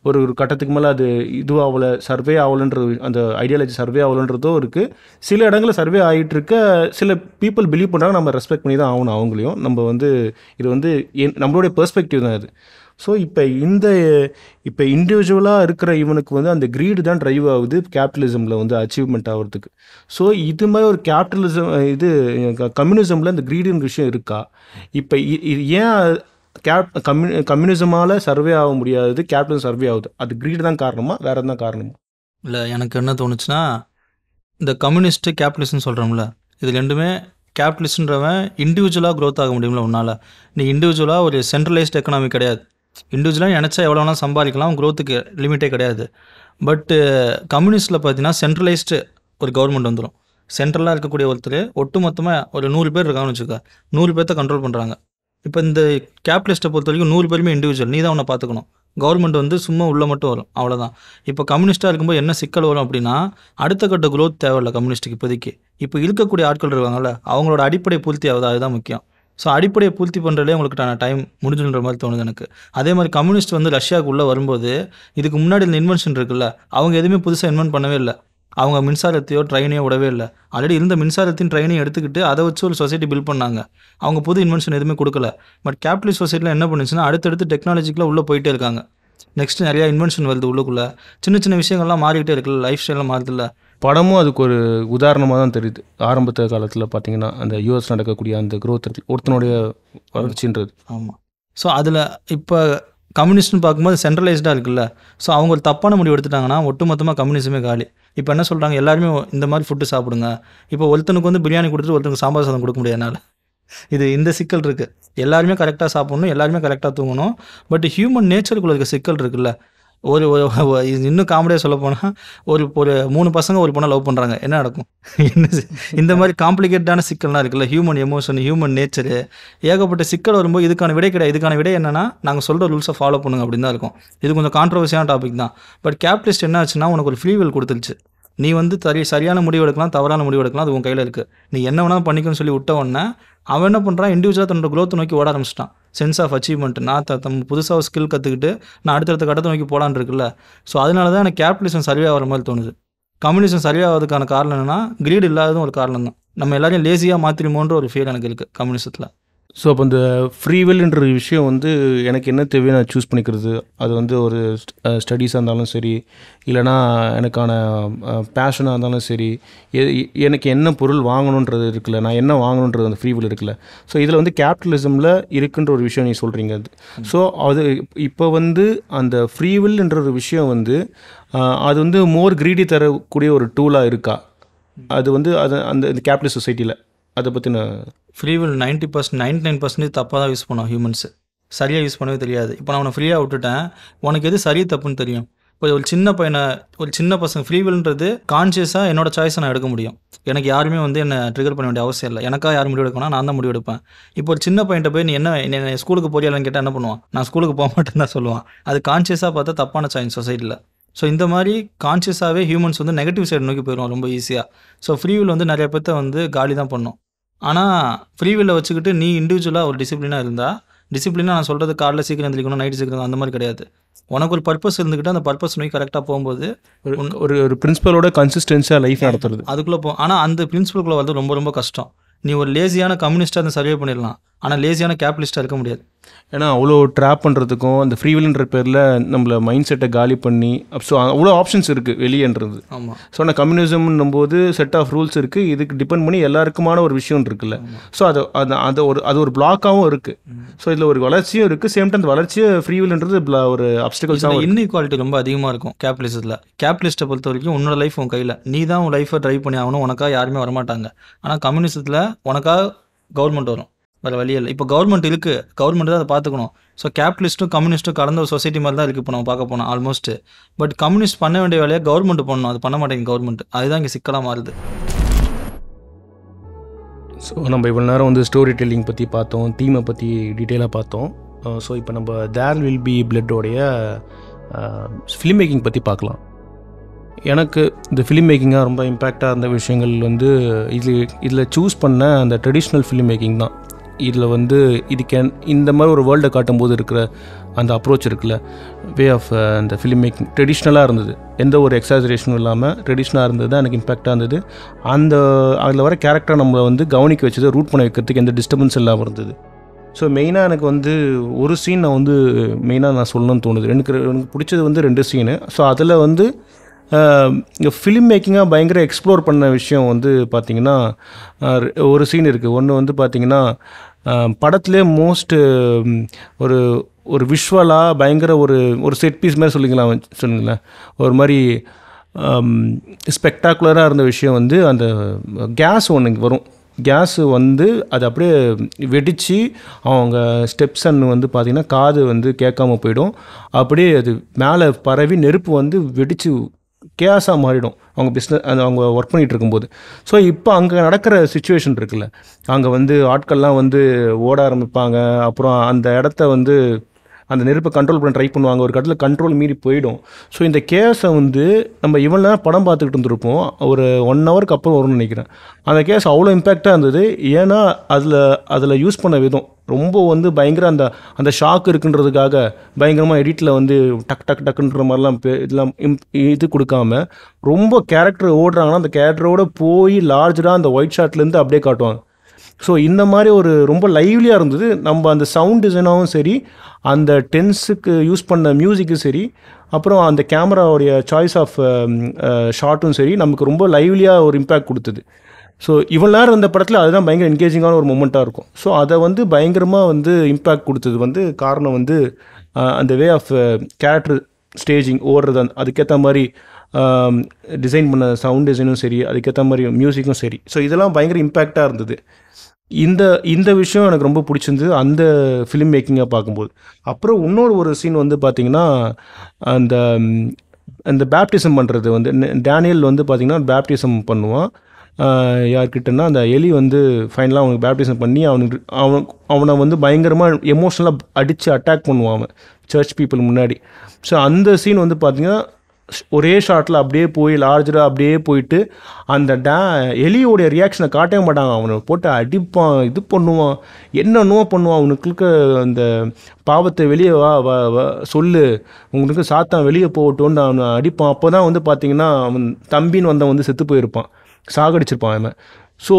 ஒரு ஒரு கட்டத்துக்கு மேலே அது இதுவாகலை சர்வே ஆகலன்ற அந்த ஐடியாலஜி சர்வே ஆகலன்றதும் இருக்குது சில இடங்களில் சர்வே ஆகிட்டு இருக்க சில பீப்புள் பிலீவ் பண்ணுறாங்க நம்ம ரெஸ்பெக்ட் பண்ணி தான் ஆகணும் அவங்களையும் நம்ம வந்து இது வந்து என் நம்மளுடைய பெர்ஸ்பெக்டிவ் தான் இது ஸோ இப்போ இந்த இப்போ இண்டிவிஜுவலாக இருக்கிற இவனுக்கு வந்து அந்த க்ரீடு தான் ட்ரைவ் ஆகுது கேபிட்டலிசமில் வந்து அச்சீவ்மெண்ட் ஆகிறதுக்கு ஸோ இது மாதிரி ஒரு கேபிட்டலிசம் இது கம்யூனிசமில் அந்த க்ரீடுங்கிற விஷயம் இருக்கா இப்போ ஏன் கேப் கம்யூ கம்யூனிசமால் சர்வே ஆக முடியாது கேபிட்டலிசம் சர்வே ஆகுது அது க்ரீடு தான் காரணமா வேறு தான் காரணமா இல்லை எனக்கு என்ன தோணுச்சுன்னா இந்த கம்யூனிஸ்ட்டு கேபிட்டலிசம் சொல்கிறோம்ல இது ரெண்டுமே கேபிட்டலிஸ்ட்ன்றவன் இண்டிவிஜுவலாக க்ரோத் ஆக முடியும்ல உன்னால் நீ இண்டிவிஜுவலாக ஒரு சென்ட்ரலைஸ்ட் எக்கனாமி கிடையாது இண்டிவிஜுவலாக நினச்சா எவ்வளோ வேணாலும் சம்பாதிக்கலாம் க்ரோத்துக்கு லிமிட்டே கிடையாது பட்டு கம்யூனிஸ்ட்டில் பார்த்தீங்கன்னா சென்ட்ரலைஸ்டு ஒரு கவர்மெண்ட் வந்துடும் சென்ட்ரலாக இருக்கக்கூடிய ஒருத்தர் ஒட்டு மொத்தமாக ஒரு நூறு பேர் இருக்காங்கன்னு வச்சுக்கோங்க நூறு பேர்த்த கண்ட்ரோல் பண்ணுறாங்க இப்போ இந்த கேபிட்டலிஸ்ட்டை பொறுத்த வரைக்கும் நூறு பேருமே இண்டிவிஜுவல் நீ தான் உன்னை பார்த்துக்கணும் கவர்மெண்ட் வந்து சும்மா உள்ளே மட்டும் வரும் அவ்வளோதான் இப்போ கம்யூனிஸ்ட்டாக இருக்கும்போது என்ன சிக்கல் வரும் அப்படின்னா அடுத்த கட்ட குரோத் தேவையில்லை கம்யூனிஸ்ட்டுக்கு இப்போதைக்கு இப்போ இருக்கக்கூடிய ஆட்கள் இருக்காங்கல்ல அவங்களோட அடிப்படை பூர்த்தி ஆகுது அதுதான் முக்கியம் ஸோ அடிப்படையை பூர்த்தி பண்ணுறதுலே உங்களுக்கான டைம் முடிஞ்சுன்ற மாதிரி தோணுது எனக்கு அதே மாதிரி கம்யூனிஸ்ட் வந்து ரஷ்யாவுக்கு உள்ளே வரும்போது இதுக்கு முன்னாடி இந்த இன்வென்ஷன் இருக்குல்ல அவங்க எதுவுமே புதுசாக இன்வென்ட் பண்ணவே இல்லை அவங்க மின்சாரத்தையோ ட்ரெயினையோ விடவே இல்லை ஆல்ரெடி இருந்த மின்சாரத்தின் ட்ரெயினையும் எடுத்துக்கிட்டு அதை வச்சு ஒரு சொசைட்டி பில்ட் பண்ணாங்க அவங்க புது இன்வென்ஷன் எதுவுமே கொடுக்கல பட் கேபிட்டலிஸ்ட் சொசைட்டியில் என்ன பண்ணுச்சுன்னா அடுத்தடுத்து டெக்னாலஜிக்கில் உள்ளே போயிட்டே இருக்காங்க நெக்ஸ்ட் நிறையா இன்வென்ஷன் வருது உள்ளுக்குள்ளே சின்ன சின்ன விஷயங்கள்லாம் மாறிக்கிட்டே இருக்குல்ல லைஃப் ஸ்டைலாம் மாறுதில்ல படமும் அதுக்கு ஒரு உதாரணமாக தான் தெரியுது ஆரம்பத்த காலத்தில் பார்த்தீங்கன்னா அந்த யூஎஸ் நடக்கக்கூடிய அந்த குரோத் இருக்குது ஒருத்தனுடைய வளர்ச்சின்றது ஆமாம் ஸோ அதில் இப்போ கம்யூனிஸ்ட்னு பார்க்கும்போது சென்ட்ரலைஸ்டாக இருக்குல்ல ஸோ அவங்க ஒரு தப்பான முடிவு எடுத்துட்டாங்கன்னா ஒட்டுமொத்தமாக கம்யூனிசமே காலி இப்போ என்ன சொல்கிறாங்க எல்லாருமே இந்த மாதிரி ஃபுட்டு சாப்பிடுங்க இப்போ ஒருத்தனுக்கு வந்து பிரியாணி கொடுத்துட்டு ஒருத்தனுக்கு சாம்பார் சாதம் கொடுக்க முடியாதுனால இது இந்த சிக்கல் இருக்குது எல்லாருமே கரெக்டாக சாப்பிடணும் எல்லாருமே கரெக்டாக தூங்கணும் பட் ஹியூமன் நேச்சருக்குள்ள இருக்க சிக்கல் இருக்குல்ல ஒரு இன்னும் காமெடியாக சொல்ல போனால் ஒரு ஒரு மூணு பசங்க ஒரு பொண்ணை லவ் பண்ணுறாங்க என்ன நடக்கும் என்ன இந்த மாதிரி காம்ப்ளிகேட்டான சிக்கல்லாம் இருக்குல்ல ஹியூமன் எமோஷன் ஹியூமன் நேச்சரு ஏகப்பட்ட சிக்கல் வரும்போது இதுக்கான விடை கிடையாது இதுக்கான விடை என்னென்னா நாங்கள் சொல்கிற ரூல்ஸை ஃபாலோ பண்ணுங்க அப்படின்னு தான் இருக்கும் இது கொஞ்சம் கான்ட்ரவர்சியான டாபிக் தான் பட் கேபிட்டலிஸ்ட் என்ன ஆச்சுன்னா உனக்கு ஒரு ஃப்ரீவில் கொடுத்துருச்சு நீ வந்து சரி சரியான முடிவு எடுக்கலாம் தவறான முடிவு எடுக்கலாம் அது உன் கையில் இருக்குது நீ என்ன வேணால் பண்ணிக்கணும்னு சொல்லி விட்ட உடனே அவன் என்ன பண்ணுறான் இண்டிவிஜுவலாக தன்னோட க்ரோத்தை நோக்கி ஓட ஆரம்பிச்சிட்டான் சென்ஸ் ஆஃப் அச்சீவ்மெண்ட் நான் தம் புதுசாக ஒரு ஸ்கில் கற்றுக்கிட்டு நான் அடுத்தடுத்த கட்டத்தை நோக்கி போடான்னு இருக்குல்ல ஸோ அதனால தான் எனக்கு கேபிட்டலிசம் சரியாக வர மாதிரி தோணுது கம்யூனிசம் சரியாகிறதுக்கான காரணம் என்னென்னா கிரீடு இல்லாததும் ஒரு காரணம் தான் நம்ம எல்லாரையும் லேசியாக மாற்றிடுமோன்ற ஒரு ஃபீல் எனக்கு இருக்குது கம்யூனிசத்தில் ஸோ அப்போ இந்த ஃப்ரீவில்ன்ற விஷயம் வந்து எனக்கு என்ன தேவையோ நான் சூஸ் பண்ணிக்கிறது அது வந்து ஒரு ஸ்டடீஸாக இருந்தாலும் சரி இல்லைனா எனக்கான பேஷனாக இருந்தாலும் சரி எனக்கு என்ன பொருள் வாங்கணுன்றது இருக்குல்ல நான் என்ன வாங்கணுன்றது அந்த ஃப்ரீவில் இருக்குல்ல ஸோ இதில் வந்து கேபிட்டலிசமில் இருக்குன்ற ஒரு விஷயம் நீ சொல்கிறீங்க அது ஸோ அது இப்போ வந்து அந்த ஃப்ரீவில்ன்ற ஒரு விஷயம் வந்து அது வந்து மோர் கிரீடி தரக்கூடிய ஒரு டூலாக இருக்கா அது வந்து அது அந்த இந்த கேபிட்டல் சொசைட்டியில் அதை பற்றின free will ninety percent ninety nine percentage தப்பாக தான் யூஸ் பண்ணோம் ஹியூமன்ஸு சரியாக யூஸ் பண்ணவே தெரியாது இப்போ நான் அவனை ஃப்ரீயாக விட்டுட்டேன் உனக்கு எது சரி தப்புன்னு தெரியும் இப்போ ஒரு சின்ன பையனை ஒரு சின்ன பசங்க ஃப்ரீவில்ன்றது கான்சியஸாக என்னோட சாய்ஸை நான் எடுக்க முடியும் எனக்கு யாருமே வந்து என்னை ட்ரிகர் பண்ண வேண்டிய அவசியம் இல்லை எனக்காக யார் முடிவு எடுக்கணும் நான் தான் முடிவு எடுப்பேன் இப்போ ஒரு சின்ன பையன்ட்ட போய் நீ என்ன என்ன ஸ்கூலுக்கு போறியாலன்னு கேட்டால் என்ன பண்ணுவான் நான் ஸ்கூலுக்கு போக மாட்டேன்னு தான் சொல்லுவான் அது கான்ஷியஸாக பார்த்தா தப்பான சாய்ஸ் சொசைட்டியில் ஸோ இந்த மாதிரி கான்சியஸாகவே ஹியூமன்ஸ் வந்து நெகட்டிவ் சைடு நோக்கி போயிடும் ரொம்ப ஈஸியாக ஸோ ஃப்ரீவில் வந்து நிறைய பேர்த்த வந்து காலி தான் பண்ணும் ஆனால் ஃப்ரீவில் வச்சுக்கிட்டு நீ இண்டிவிஜுவலாக ஒரு டிசிப்ளினாக இருந்தால் டிசிப்ளினாக நான் சொல்கிறது காலைல சீக்கிரம் எழுந்திரிக்கணும் நைட்டு சீக்கிரம் அந்த மாதிரி கிடையாது உனக்கு ஒரு பர்பஸ் இருந்துக்கிட்டு அந்த பர்பஸ் நோய் கரெக்டாக போகும்போது ஒரு ஒரு பிரின்சிபலோட கன்சிஸ்டன்ஸியாக லைஃப் நடத்துறது அதுக்குள்ளே போ ஆனால் அந்த பிரின்சிபல்குள்ளே வந்து ரொம்ப ரொம்ப கஷ்டம் நீ ஒரு லேசியான கம்யூனிஸ்ட்டாக அந்த சர்வே பண்ணிடலாம் ஆனால் லேசியான கேபிட்டலிஸ்ட்டாக இருக்க முடியாது ஏன்னா அவ்வளோ ட்ராப் பண்ணுறதுக்கும் அந்த ஃப்ரீவில்ன்ற பேரில் நம்மள மைண்ட் செட்டை காலி பண்ணி ஸோ அவ்வளோ ஆப்ஷன்ஸ் இருக்குது வெளியேன்றது ஆமாம் ஸோ ஆனால் கம்யூனிசம்னும் போது செட் ஆஃப் ரூல்ஸ் இருக்குது இதுக்கு டிபெண்ட் பண்ணி எல்லாருக்குமான ஒரு விஷயம் இருக்குல்ல ஸோ அது அது அது ஒரு அது ஒரு பிளாக்காகவும் இருக்குது ஸோ இதில் ஒரு வளர்ச்சியும் இருக்குது சேம் டைம் வளர்ச்சியை ஃப்ரீவில்ன்றது ஒரு அப்டிகல்ஸாக இன்இக்வாலிட்டி ரொம்ப அதிகமாக இருக்கும் கேபிட்டலிசத்தில் கேபிட்டலிஸ்ட்டை பொறுத்த வரைக்கும் உன்னோட லைஃப் உன் கையில் நீ தான் உன் லைஃப்பை ட்ரைவ் பண்ணி ஆகணும் உனக்காக யாருமே வரமாட்டாங்க ஆனால் கம்யூனிசத்தில் உனக்காக கவர்மெண்ட் வரும் வேறு வழி இல்லை இப்போ கவர்மெண்ட் இருக்குது கவர்மெண்ட் தான் அதை பார்த்துக்கணும் ஸோ கேபிட்டலிஸ்ட்டும் கம்யூனிஸ்ட்டும் கலந்த ஒரு சொசைட்டி மாதிரி தான் இருக்குது இப்போ நம்ம பார்க்க போனோம் ஆல்மோஸ்ட் பட் கம்யூனிஸ்ட் பண்ண வேண்டிய வேலையை கவர்மெண்ட் பண்ணணும் அது பண்ண மாட்டேங்க கவர்மெண்ட் அதுதான் இங்கே சிக்கலாக மாறுது ஸோ நம்ம இவ்வளோ நேரம் வந்து ஸ்டோரி டெல்லிங் பற்றி பார்த்தோம் தீமை பற்றி டீட்டெயிலாக பார்த்தோம் ஸோ uh, இப்போ நம்ம தேர் வில் பி பிளட்டோடைய ஃபிலிம் மேக்கிங் பற்றி பார்க்கலாம் எனக்கு இந்த ஃபிலிம் மேக்கிங்காக ரொம்ப இம்பேக்டாக இருந்த விஷயங்கள் வந்து இது இதில் சூஸ் பண்ண அந்த ட்ரெடிஷ்னல் ஃபிலிம் மேக்கிங் தான் இதில் வந்து இது கேன் இந்த மாதிரி ஒரு வேர்ல்டை காட்டும்போது இருக்கிற அந்த அப்ரோச் இருக்குல்ல வே ஆஃப் uh, அந்த ஃபிலிம் மேக்கிங் ட்ரெடிஷ்னலாக இருந்தது எந்த ஒரு எக்ஸாஜரேஷனும் இல்லாமல் ட்ரெடிஷ்னலாக இருந்தது தான் எனக்கு இம்பேக்டாக இருந்தது அந்த அதில் வர கேரக்டரை நம்மளை வந்து கவனிக்க வச்சது ரூட் பண்ண வைக்கிறதுக்கு எந்த டிஸ்டர்பன்ஸ் இல்லாமல் இருந்தது ஸோ மெயினாக எனக்கு வந்து ஒரு சீன் நான் வந்து மெயினாக நான் சொல்லணும்னு தோணுது எனக்கு எனக்கு பிடிச்சது வந்து ரெண்டு சீனு ஸோ அதில் வந்து ஃபிலிம் மேக்கிங்காக பயங்கர எக்ஸ்ப்ளோர் பண்ண விஷயம் வந்து பார்த்திங்கன்னா ஒரு சீன் இருக்குது ஒன்று வந்து பார்த்திங்கன்னா படத்திலே மோஸ்ட்டு ஒரு ஒரு விஷுவலாக பயங்கர ஒரு ஒரு செட் பீஸ் மாதிரி சொல்லிக்கலாம் சொல்லுங்களேன் ஒரு மாதிரி ஸ்பெக்டாகுலராக இருந்த விஷயம் வந்து அந்த கேஸ் ஒன்று வரும் கேஸ் வந்து அது அப்படியே வெடித்து அவங்க ஸ்டெப்சன் வந்து பார்த்திங்கன்னா காது வந்து கேட்காம போயிடும் அப்படியே அது மேலே பரவி நெருப்பு வந்து வெடித்து கேஸாக மாறிடும் அவங்க பிஸ்னஸ் அந்த அவங்க ஒர்க் பண்ணிகிட்டு இருக்கும்போது ஸோ இப்போ அங்கே நடக்கிற சுச்சுவேஷன் இருக்குல்ல அங்கே வந்து ஆட்கள்லாம் வந்து ஓட ஆரம்பிப்பாங்க அப்புறம் அந்த இடத்த வந்து அந்த நெருப்பை கண்ட்ரோல் பண்ண ட்ரை பண்ணுவாங்க ஒரு கடத்தில் கண்ட்ரோல் மீறி போயிடும் ஸோ இந்த கேஸை வந்து நம்ம இவ்வளோ நேரம் படம் பார்த்துக்கிட்டு இருந்திருப்போம் ஒரு ஒன் ஹவருக்கு அப்புறம் வரும்னு நினைக்கிறேன் அந்த கேஸ் அவ்வளோ இம்பேக்டாக இருந்தது ஏன்னா அதில் அதில் யூஸ் பண்ண விதம் ரொம்ப வந்து பயங்கர அந்த அந்த ஷாக் இருக்குன்றதுக்காக பயங்கரமாக எடிட்டில் வந்து டக் டக் டக்குன்ற மாதிரிலாம் இதெல்லாம் இது கொடுக்காம ரொம்ப கேரக்டர் ஓடுறாங்கன்னா அந்த கேரக்டரோடு போய் லார்ஜராக அந்த ஒயிட் ஷாட்லேருந்து அப்படியே காட்டுவாங்க ஸோ இந்த மாதிரி ஒரு ரொம்ப லைவ்லியாக இருந்தது நம்ம அந்த சவுண்ட் டிசைனாகவும் சரி அந்த டென்ஸுக்கு யூஸ் பண்ண மியூசிக்கும் சரி அப்புறம் அந்த கேமராவுடைய சாய்ஸ் ஆஃப் ஷாட்டும் சரி நமக்கு ரொம்ப லைவ்லியாக ஒரு இம்பேக்ட் கொடுத்தது ஸோ இவ்வளோ நேரம் இந்த படத்தில் அதுதான் பயங்கர என்கேஜிங்கான ஒரு மூமெண்ட்டாக இருக்கும் ஸோ அதை வந்து பயங்கரமாக வந்து இம்பேக்ட் கொடுத்தது வந்து காரணம் வந்து அந்த வே ஆஃப் கேரக்டர் ஸ்டேஜிங் ஓடுறது அந் அதுக்கேற்ற மாதிரி டிசைன் பண்ண சவுண்ட் டிசைனும் சரி அதுக்கேற்ற மாதிரி மியூசிக்கும் சரி ஸோ இதெல்லாம் பயங்கர இம்பேக்டாக இருந்தது இந்த இந்த விஷயம் எனக்கு ரொம்ப பிடிச்சிருந்தது அந்த ஃபிலிம் மேக்கிங்காக பார்க்கும்போது அப்புறம் இன்னொரு ஒரு சீன் வந்து பார்த்திங்கன்னா அந்த அந்த பேப்டிசம் பண்ணுறது வந்து டேனியல் வந்து பார்த்திங்கன்னா பேப்டிசம் பண்ணுவான் யார்கிட்டன்னா அந்த எலி வந்து ஃபைனலாக அவனுக்கு பேப்டிசம் பண்ணி அவனுக்கு அவன் அவனை வந்து பயங்கரமாக எமோஷ்னலாக அடித்து அட்டாக் பண்ணுவான் அவன் சர்ச் பீப்புள் முன்னாடி ஸோ அந்த சீன் வந்து பார்த்திங்கன்னா ஒரே ஷார்ட்டில் அப்படியே போய் லார்ஜராக அப்படியே போயிட்டு அந்த டே எலியோடைய ரியாக்ஷனை காட்டவே மாட்டாங்க அவனை போட்டு அடிப்பான் இது பண்ணுவான் என்னென்னோ பண்ணுவான் அவனுக்கு அந்த பாவத்தை வெளியே வா வ சொல்லு உங்களுக்கு சாத்தான் வெளியே போகட்டும்னு அவனை அடிப்பான் அப்போ தான் வந்து பார்த்திங்கன்னா அவன் தம்பின்னு வந்தவன் வந்து செத்து போயிருப்பான் சாகடிச்சிருப்பான் அவன் ஸோ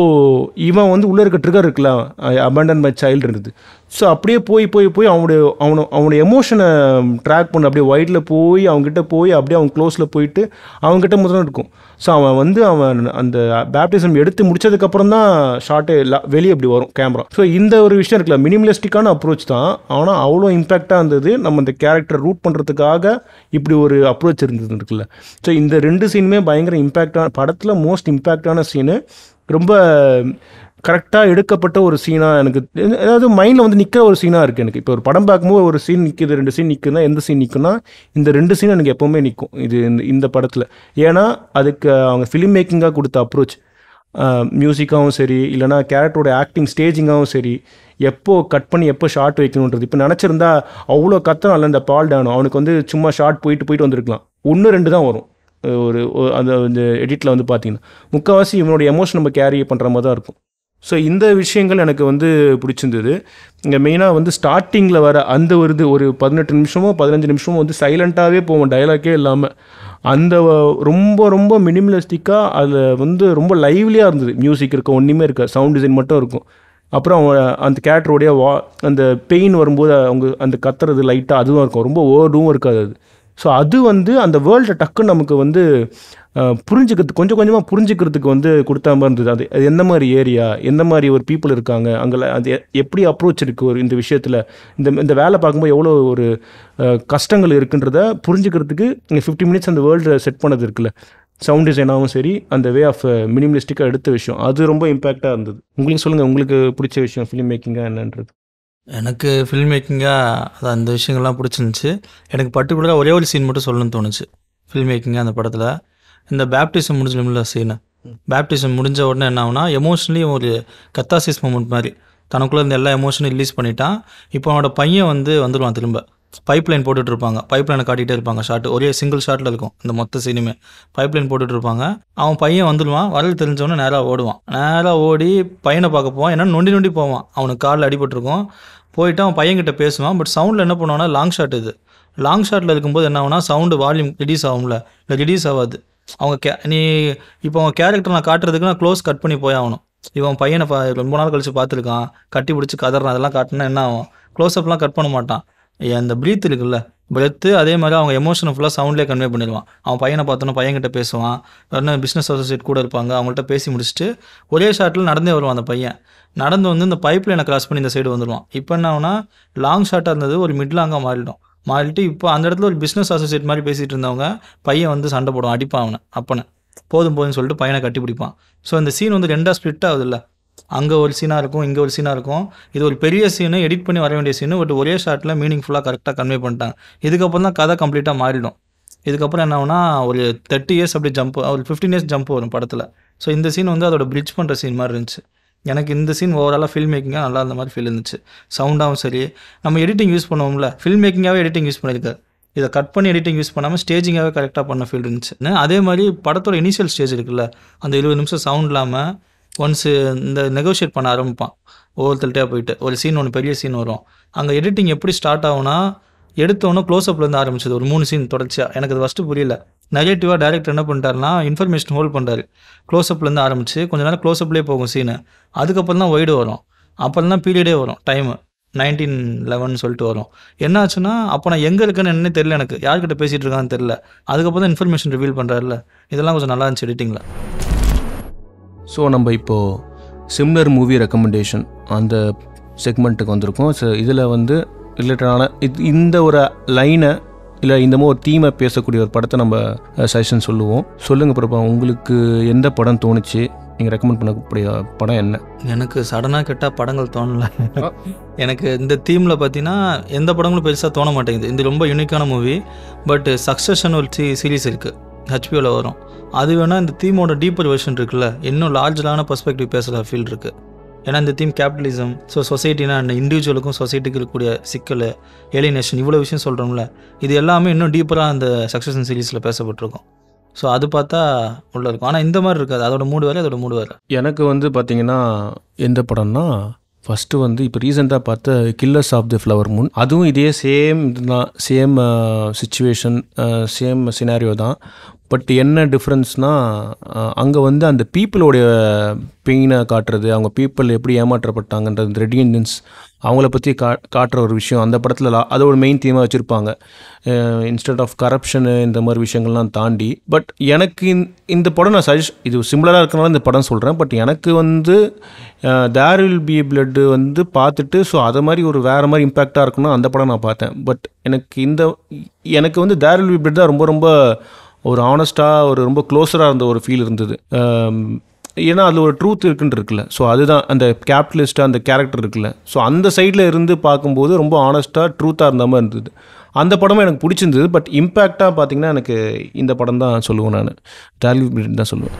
இவன் வந்து உள்ளே இருக்க ட்ரிகர் இருக்குல்ல அபண்டன் மை சைல்டுன்றது ஸோ அப்படியே போய் போய் போய் அவனுடைய அவனை அவனுடைய எமோஷனை ட்ராக் பண்ண அப்படியே ஒயிட்டில் போய் அவங்ககிட்ட போய் அப்படியே அவன் க்ளோஸில் போயிட்டு அவங்ககிட்ட முதல்ல இருக்கும் ஸோ அவன் வந்து அவன் அந்த பேப்டிசம் எடுத்து முடித்ததுக்கப்புறம் தான் ஷார்ட்டே வெளியே அப்படி வரும் கேமரா ஸோ இந்த ஒரு விஷயம் இருக்குல்ல மினிமலிஸ்டிக்கான அப்ரோச் தான் ஆனால் அவ்வளோ இம்பேக்டாக இருந்தது நம்ம இந்த கேரக்டரை ரூட் பண்ணுறதுக்காக இப்படி ஒரு அப்ரோச் இருந்தது இருக்குல்ல ஸோ இந்த ரெண்டு சீனுமே பயங்கர இம்பேக்டான படத்தில் மோஸ்ட் இம்பேக்டான சீனு ரொம்ப கரெக்டாக எடுக்கப்பட்ட ஒரு சீனாக எனக்கு அதாவது மைண்டில் வந்து நிற்கிற ஒரு சீனாக இருக்குது எனக்கு இப்போ ஒரு படம் பார்க்கும்போது ஒரு சீன் நிற்கிது ரெண்டு சீன் நிற்குதுன்னா எந்த சீன் நிற்கும்னா இந்த ரெண்டு சீன் எனக்கு எப்போவுமே நிற்கும் இது இந்த இந்த படத்தில் ஏன்னா அதுக்கு அவங்க ஃபிலிம் மேக்கிங்காக கொடுத்த அப்ரோச் மியூசிக்காகவும் சரி இல்லைனா கேரக்டரோட ஆக்டிங் ஸ்டேஜிங்காகவும் சரி எப்போ கட் பண்ணி எப்போ ஷார்ட் வைக்கணுன்றது இப்போ நினச்சிருந்தா அவ்வளோ கத்தம் இல்லை இந்த பால் டேனும் அவனுக்கு வந்து சும்மா ஷார்ட் போயிட்டு போயிட்டு வந்திருக்கலாம் ஒன்று ரெண்டு தான் வரும் ஒரு அந்த இந்த எடிட்டில் வந்து பார்த்தீங்கன்னா முக்கால்வாசி இவனுடைய எமோஷன் நம்ம கேரி பண்ணுற மாதிரி தான் இருக்கும் ஸோ இந்த விஷயங்கள் எனக்கு வந்து பிடிச்சிருந்தது இங்கே மெயினாக வந்து ஸ்டார்டிங்கில் வர அந்த ஒரு இது ஒரு பதினெட்டு நிமிஷமோ பதினஞ்சு நிமிஷமோ வந்து சைலண்ட்டாகவே போவோம் டைலாக்கே இல்லாமல் அந்த ரொம்ப ரொம்ப மினிமலிஸ்டிக்காக அதில் வந்து ரொம்ப லைவ்லியாக இருந்தது மியூசிக் இருக்க ஒன்றுமே இருக்க சவுண்ட் டிசைன் மட்டும் இருக்கும் அப்புறம் அவங்க அந்த கேரக்டருடைய வா அந்த பெயின் வரும்போது அவங்க அந்த கத்துறது லைட்டாக அதுவும் இருக்கும் ரொம்ப ஓர்டும் இருக்காது அது ஸோ அது வந்து அந்த வேர்ல்டை டக்குன்னு நமக்கு வந்து புரிஞ்சுக்கிறதுக்கு கொஞ்சம் கொஞ்சமாக புரிஞ்சுக்கிறதுக்கு வந்து கொடுத்த மாதிரி இருந்தது அது அது எந்த மாதிரி ஏரியா எந்த மாதிரி ஒரு பீப்புள் இருக்காங்க அங்கே அது எப்படி அப்ரோச் இருக்குது ஒரு இந்த விஷயத்தில் இந்த இந்த வேலை பார்க்கும்போது எவ்வளோ ஒரு கஷ்டங்கள் இருக்குன்றத புரிஞ்சுக்கிறதுக்கு இங்கே ஃபிஃப்டி மினிட்ஸ் அந்த வேர்ல்டை செட் பண்ணது இருக்குல்ல சவுண்ட் டிசைனாகவும் சரி அந்த வே ஆஃப் மினிமலிஸ்டிக்காக எடுத்த விஷயம் அது ரொம்ப இம்பேக்டாக இருந்தது உங்களுக்கு சொல்லுங்கள் உங்களுக்கு பிடிச்ச விஷயம் ஃபிலிம் மேக்கிங்காக என்னன்றது எனக்கு ஃபில்ம் மேக்கிங்காக அது அந்த விஷயங்கள்லாம் பிடிச்சிருந்துச்சி எனக்கு பர்டிகுலராக ஒரே ஒரு சீன் மட்டும் சொல்லணும்னு தோணுச்சு ஃபில்ம் மேக்கிங்காக அந்த படத்தில் இந்த பேப்டிசம் முடிஞ்சோம்ல சீனு பேப்டிசம் முடிஞ்ச உடனே என்ன ஆகுனா எமோஷனலி ஒரு கத்தாசிஸ் மூமெண்ட் மாதிரி தனக்குள்ளே இருந்த எல்லா எமோஷனும் ரிலீஸ் பண்ணிட்டான் இப்போ அவனோட பையன் வந்து வந்துடுவான் திரும்ப பைப் லைன் போட்டுட்டு இருப்பாங்க பைப் லைனை காட்டிகிட்டே இருப்பாங்க ஷார்ட் ஒரே சிங்கிள் ஷார்ட்டில் இருக்கும் இந்த மொத்த சினிமே பைப் லைன் போட்டுட்டு இருப்பாங்க அவன் பையன் வந்துடுவான் வரல் தெரிஞ்சவொன்னே நேராக ஓடுவான் நேராக ஓடி பையனை பார்க்க போவான் ஏன்னா நொண்டி நொண்டி போவான் அவனுக்கு காலில் அடிபட்டிருக்கும் போயிட்டு அவன் பையன்கிட்ட பேசுவான் பட் சவுண்டில் என்ன பண்ணுவான்னா லாங் ஷாட் இது லாங் ஷாட்டில் இருக்கும்போது என்ன ஆகுனா சவுண்டு வால்யூம் ரிடியூஸ் ஆகும்ல இல்லை ரிடியூஸ் ஆகாது அவங்க கே நீ இப்போ அவங்க கேரக்டர் நான் காட்டுறதுக்கு நான் க்ளோஸ் கட் பண்ணி போய் ஆகணும் இவன் பையனை ரொம்ப நாள் கழித்து பார்த்துருக்கான் கட்டி பிடிச்சி கதறான் அதெல்லாம் காட்டினா என்ன ஆகும் அப்லாம் கட் பண்ண மாட்டான் அந்த ப்ரீத் இருக்குல்ல பிரெத்து அதே மாதிரி அவங்க எமோஷனை ஃபுல்லாக சவுண்ட்லேயே கன்வே பண்ணிடுவான் அவன் பையனை பார்த்தோன்னா பையன்கிட்ட பேசுவான் இன்னும் பிஸ்னஸ் அசோசியேட் கூட இருப்பாங்க அவங்கள்ட்ட பேசி முடிச்சுட்டு ஒரே ஷாட்டில் நடந்தே வருவான் அந்த பையன் நடந்து வந்து இந்த பைப் லைனை கிராஸ் பண்ணி இந்த சைடு வந்துடுவான் இப்போ என்ன ஆகுனா லாங் ஷாட்டாக இருந்தது ஒரு மிட் லாங்காக மாறிடும் மாறிட்டு இப்போ அந்த இடத்துல ஒரு பிஸ்னஸ் அசோசியேட் மாதிரி பேசிகிட்டு இருந்தவங்க பையன் வந்து சண்டை போடுவான் அடிப்பான் அவனை அப்பனை போதும் போதும்னு சொல்லிட்டு பையனை கட்டி பிடிப்பான் ஸோ அந்த சீன் வந்து ரெண்டாக ஸ்ப்ளிட் ஆகுதுல்ல அங்கே ஒரு சீனாக இருக்கும் இங்கே ஒரு சீனாக இருக்கும் இது ஒரு பெரிய சீனு எடிட் பண்ணி வர வேண்டிய சீனு பட் ஒரே மீனிங் மீனிங்ஃபுல்லாக கரெக்டாக கன்வே பண்ணிட்டாங்க இதுக்கப்புறம் தான் கதை கம்ப்ளீட்டாக மாறிடும் இதுக்கப்புறம் என்ன ஆகுனா ஒரு தேர்ட்டி இயர்ஸ் அப்படி ஜம்ப் ஒரு ஃபிஃப்டீன் இயர்ஸ் ஜம்ப் வரும் படத்தில் ஸோ இந்த சீன் வந்து அதோட பிரிட்ஜ் பண்ணுற சீன் மாதிரி இருந்துச்சு எனக்கு இந்த சீன் ஓவராலாக ஃபில் மேக்கிங்காக நல்லா இருந்த மாதிரி ஃபீல் இருந்துச்சு சவுண்டாகவும் சரி நம்ம எடிட்டிங் யூஸ் பண்ணுவோம்ல ஃபில்ம் மேக்கிங்காகவே எடிட்டிங் யூஸ் பண்ணியிருக்காரு இதை கட் பண்ணி எடிட்டிங் யூஸ் பண்ணாமல் ஸ்டேஜிங்காகவே கரெக்டாக பண்ண ஃபீல் இருந்துச்சு அதே மாதிரி படத்தோட இனிஷியல் ஸ்டேஜ் இருக்குல்ல அந்த இருபது நிமிஷம் சவுண்ட் இல்லாமல் ஒன்ஸு இந்த நெகோஷியேட் பண்ண ஆரம்பிப்பான் ஒவ்வொருத்தர்கிட்டே போயிட்டு ஒரு சீன் ஒன்று பெரிய சீன் வரும் அங்கே எடிட்டிங் எப்படி ஸ்டார்ட் ஆகும்னா எடுத்தோன்னே க்ளோஸ்அப்லேருந்து ஆரம்பிச்சது ஒரு மூணு சீன் தொடர்ச்சியாக எனக்கு அது ஃபஸ்ட்டு புரியல நெகட்டிவாக டேரக்டர் என்ன பண்ணிட்டாருனா இன்ஃபர்மேஷன் ஹோல்ட் பண்ணுறாரு க்ளோஸ்அப்லேருந்து ஆரம்பிச்சு கொஞ்ச நேரம் க்ளோஸ்அப்லேயே போகும் சீனு அதுக்கப்புறம் தான் ஒய்டு வரும் அப்புறம் தான் பீரியடே வரும் டைமு நைன்டீன் லெவன் சொல்லிட்டு வரும் என்ன ஆச்சுன்னா அப்போ நான் எங்கே இருக்கேன்னு தெரியல எனக்கு யார்கிட்ட பேசிகிட்டு இருக்கான்னு தெரில அதுக்கப்புறம் தான் இன்ஃபர்மேஷன் ரிவீல் பண்ணுறாருல இதெல்லாம் கொஞ்சம் நல்லா இருந்துச்சு எடிட்டிங்கில் ஸோ நம்ம இப்போது சிம்லர் மூவி ரெக்கமெண்டேஷன் அந்த செக்மெண்ட்டுக்கு வந்திருக்கோம் ஸோ இதில் வந்து ரிலேட்டடான இது இந்த ஒரு லைனை இல்லை இந்த மாதிரி ஒரு தீமை பேசக்கூடிய ஒரு படத்தை நம்ம சஜஷன் சொல்லுவோம் சொல்லுங்கள் பிறப்பா உங்களுக்கு எந்த படம் தோணுச்சு நீங்கள் ரெக்கமெண்ட் பண்ணக்கூடிய படம் என்ன எனக்கு சடனாக கேட்டால் படங்கள் தோணல எனக்கு இந்த தீமில் பார்த்தீங்கன்னா எந்த படங்களும் பெருசாக தோண மாட்டேங்குது இது ரொம்ப யூனிக்கான மூவி பட் சக்ஸஷன் ஒரு சீ சீரீஸ் இருக்குது ஹெச்பியோவில் வரும் அது வேணால் இந்த தீமோட டீப்பர் வெர்ஷன் இருக்குல்ல இன்னும் லார்ஜலான பர்ஸ்பெக்டிவ் பேசுகிற ஃபீல்ட் இருக்குது ஏன்னா இந்த தீம் கேபிட்டலிசம் ஸோ சொசைட்டினா அந்த இண்டிவிஜுவலுக்கும் சொசைட்டிக்கு இருக்கக்கூடிய சிக்கல் ஏலினேஷன் இவ்வளோ விஷயம் சொல்கிறோம்ல இது எல்லாமே இன்னும் டீப்பராக அந்த சக்ஸஷன் சீரீஸில் பேசப்பட்டிருக்கும் ஸோ அது பார்த்தா உள்ளே இருக்கும் ஆனால் இந்த மாதிரி இருக்காது அதோட மூடு வேறு அதோட மூடு வேறு எனக்கு வந்து பார்த்தீங்கன்னா எந்த படம்னா ஃபஸ்ட்டு வந்து இப்போ ரீசெண்டாக பார்த்த Killers of the Flower Moon அதுவும் இதே சேம் இதுதான் சேம் சுச்சுவேஷன் சேம் சினாரியோ தான் பட் என்ன டிஃப்ரென்ஸ்னால் அங்கே வந்து அந்த பீப்புளோடைய பெயினை காட்டுறது அவங்க பீப்புள் எப்படி ஏமாற்றப்பட்டாங்கன்றது ரெட் இண்டியன்ஸ் அவங்கள பற்றி கா காட்டுற ஒரு விஷயம் அந்த படத்தில் அதை ஒரு மெயின் தீமாக வச்சுருப்பாங்க இன்ஸ்டெட் ஆஃப் கரப்ஷனு இந்த மாதிரி விஷயங்கள்லாம் தாண்டி பட் எனக்கு இந்த படம் நான் சஜஷ் இது சிமிலராக இருக்கனால இந்த படம் சொல்கிறேன் பட் எனக்கு வந்து தேர் வில் பி பிளட்டு வந்து பார்த்துட்டு ஸோ அதை மாதிரி ஒரு வேறு மாதிரி இம்பேக்டாக இருக்குன்னா அந்த படம் நான் பார்த்தேன் பட் எனக்கு இந்த எனக்கு வந்து தேர் வில் பி பிளட் தான் ரொம்ப ரொம்ப ஒரு ஆனஸ்ட்டாக ஒரு ரொம்ப க்ளோஸராக இருந்த ஒரு ஃபீல் இருந்தது ஏன்னா அதில் ஒரு ட்ரூத் இருக்குன்னு இருக்குல்ல ஸோ அதுதான் அந்த கேபிட்டலிஸ்ட்டு அந்த கேரக்டர் இருக்குல்ல ஸோ அந்த சைடில் இருந்து பார்க்கும்போது ரொம்ப ஆனஸ்ட்டாக ட்ரூத்தாக இருந்த மாதிரி இருந்தது அந்த படமும் எனக்கு பிடிச்சிருந்தது பட் இம்பேக்டாக பார்த்தீங்கன்னா எனக்கு இந்த படம் தான் சொல்லுவேன் நான் டேலி தான் சொல்லுவேன்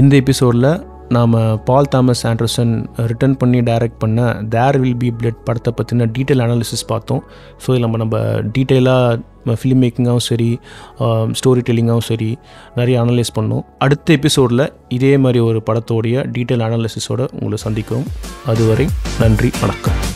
இந்த எபிசோடில் நாம் பால் தாமஸ் ஆண்டர்சன் ரிட்டர்ன் பண்ணி டைரக்ட் பண்ண தேர் வில் பி பிளட் படத்தை பற்றின டீட்டெயில் அனாலிசிஸ் பார்த்தோம் ஸோ இதில் நம்ம நம்ம டீட்டெயிலாக ஃபிலிம் மேக்கிங்காகவும் சரி ஸ்டோரி டெல்லிங்காகவும் சரி நிறைய அனலைஸ் பண்ணோம் அடுத்த எபிசோடில் இதே மாதிரி ஒரு படத்தோடைய டீட்டெயில் அனாலிசிஸோடு உங்களை சந்திக்கும் அதுவரை நன்றி வணக்கம்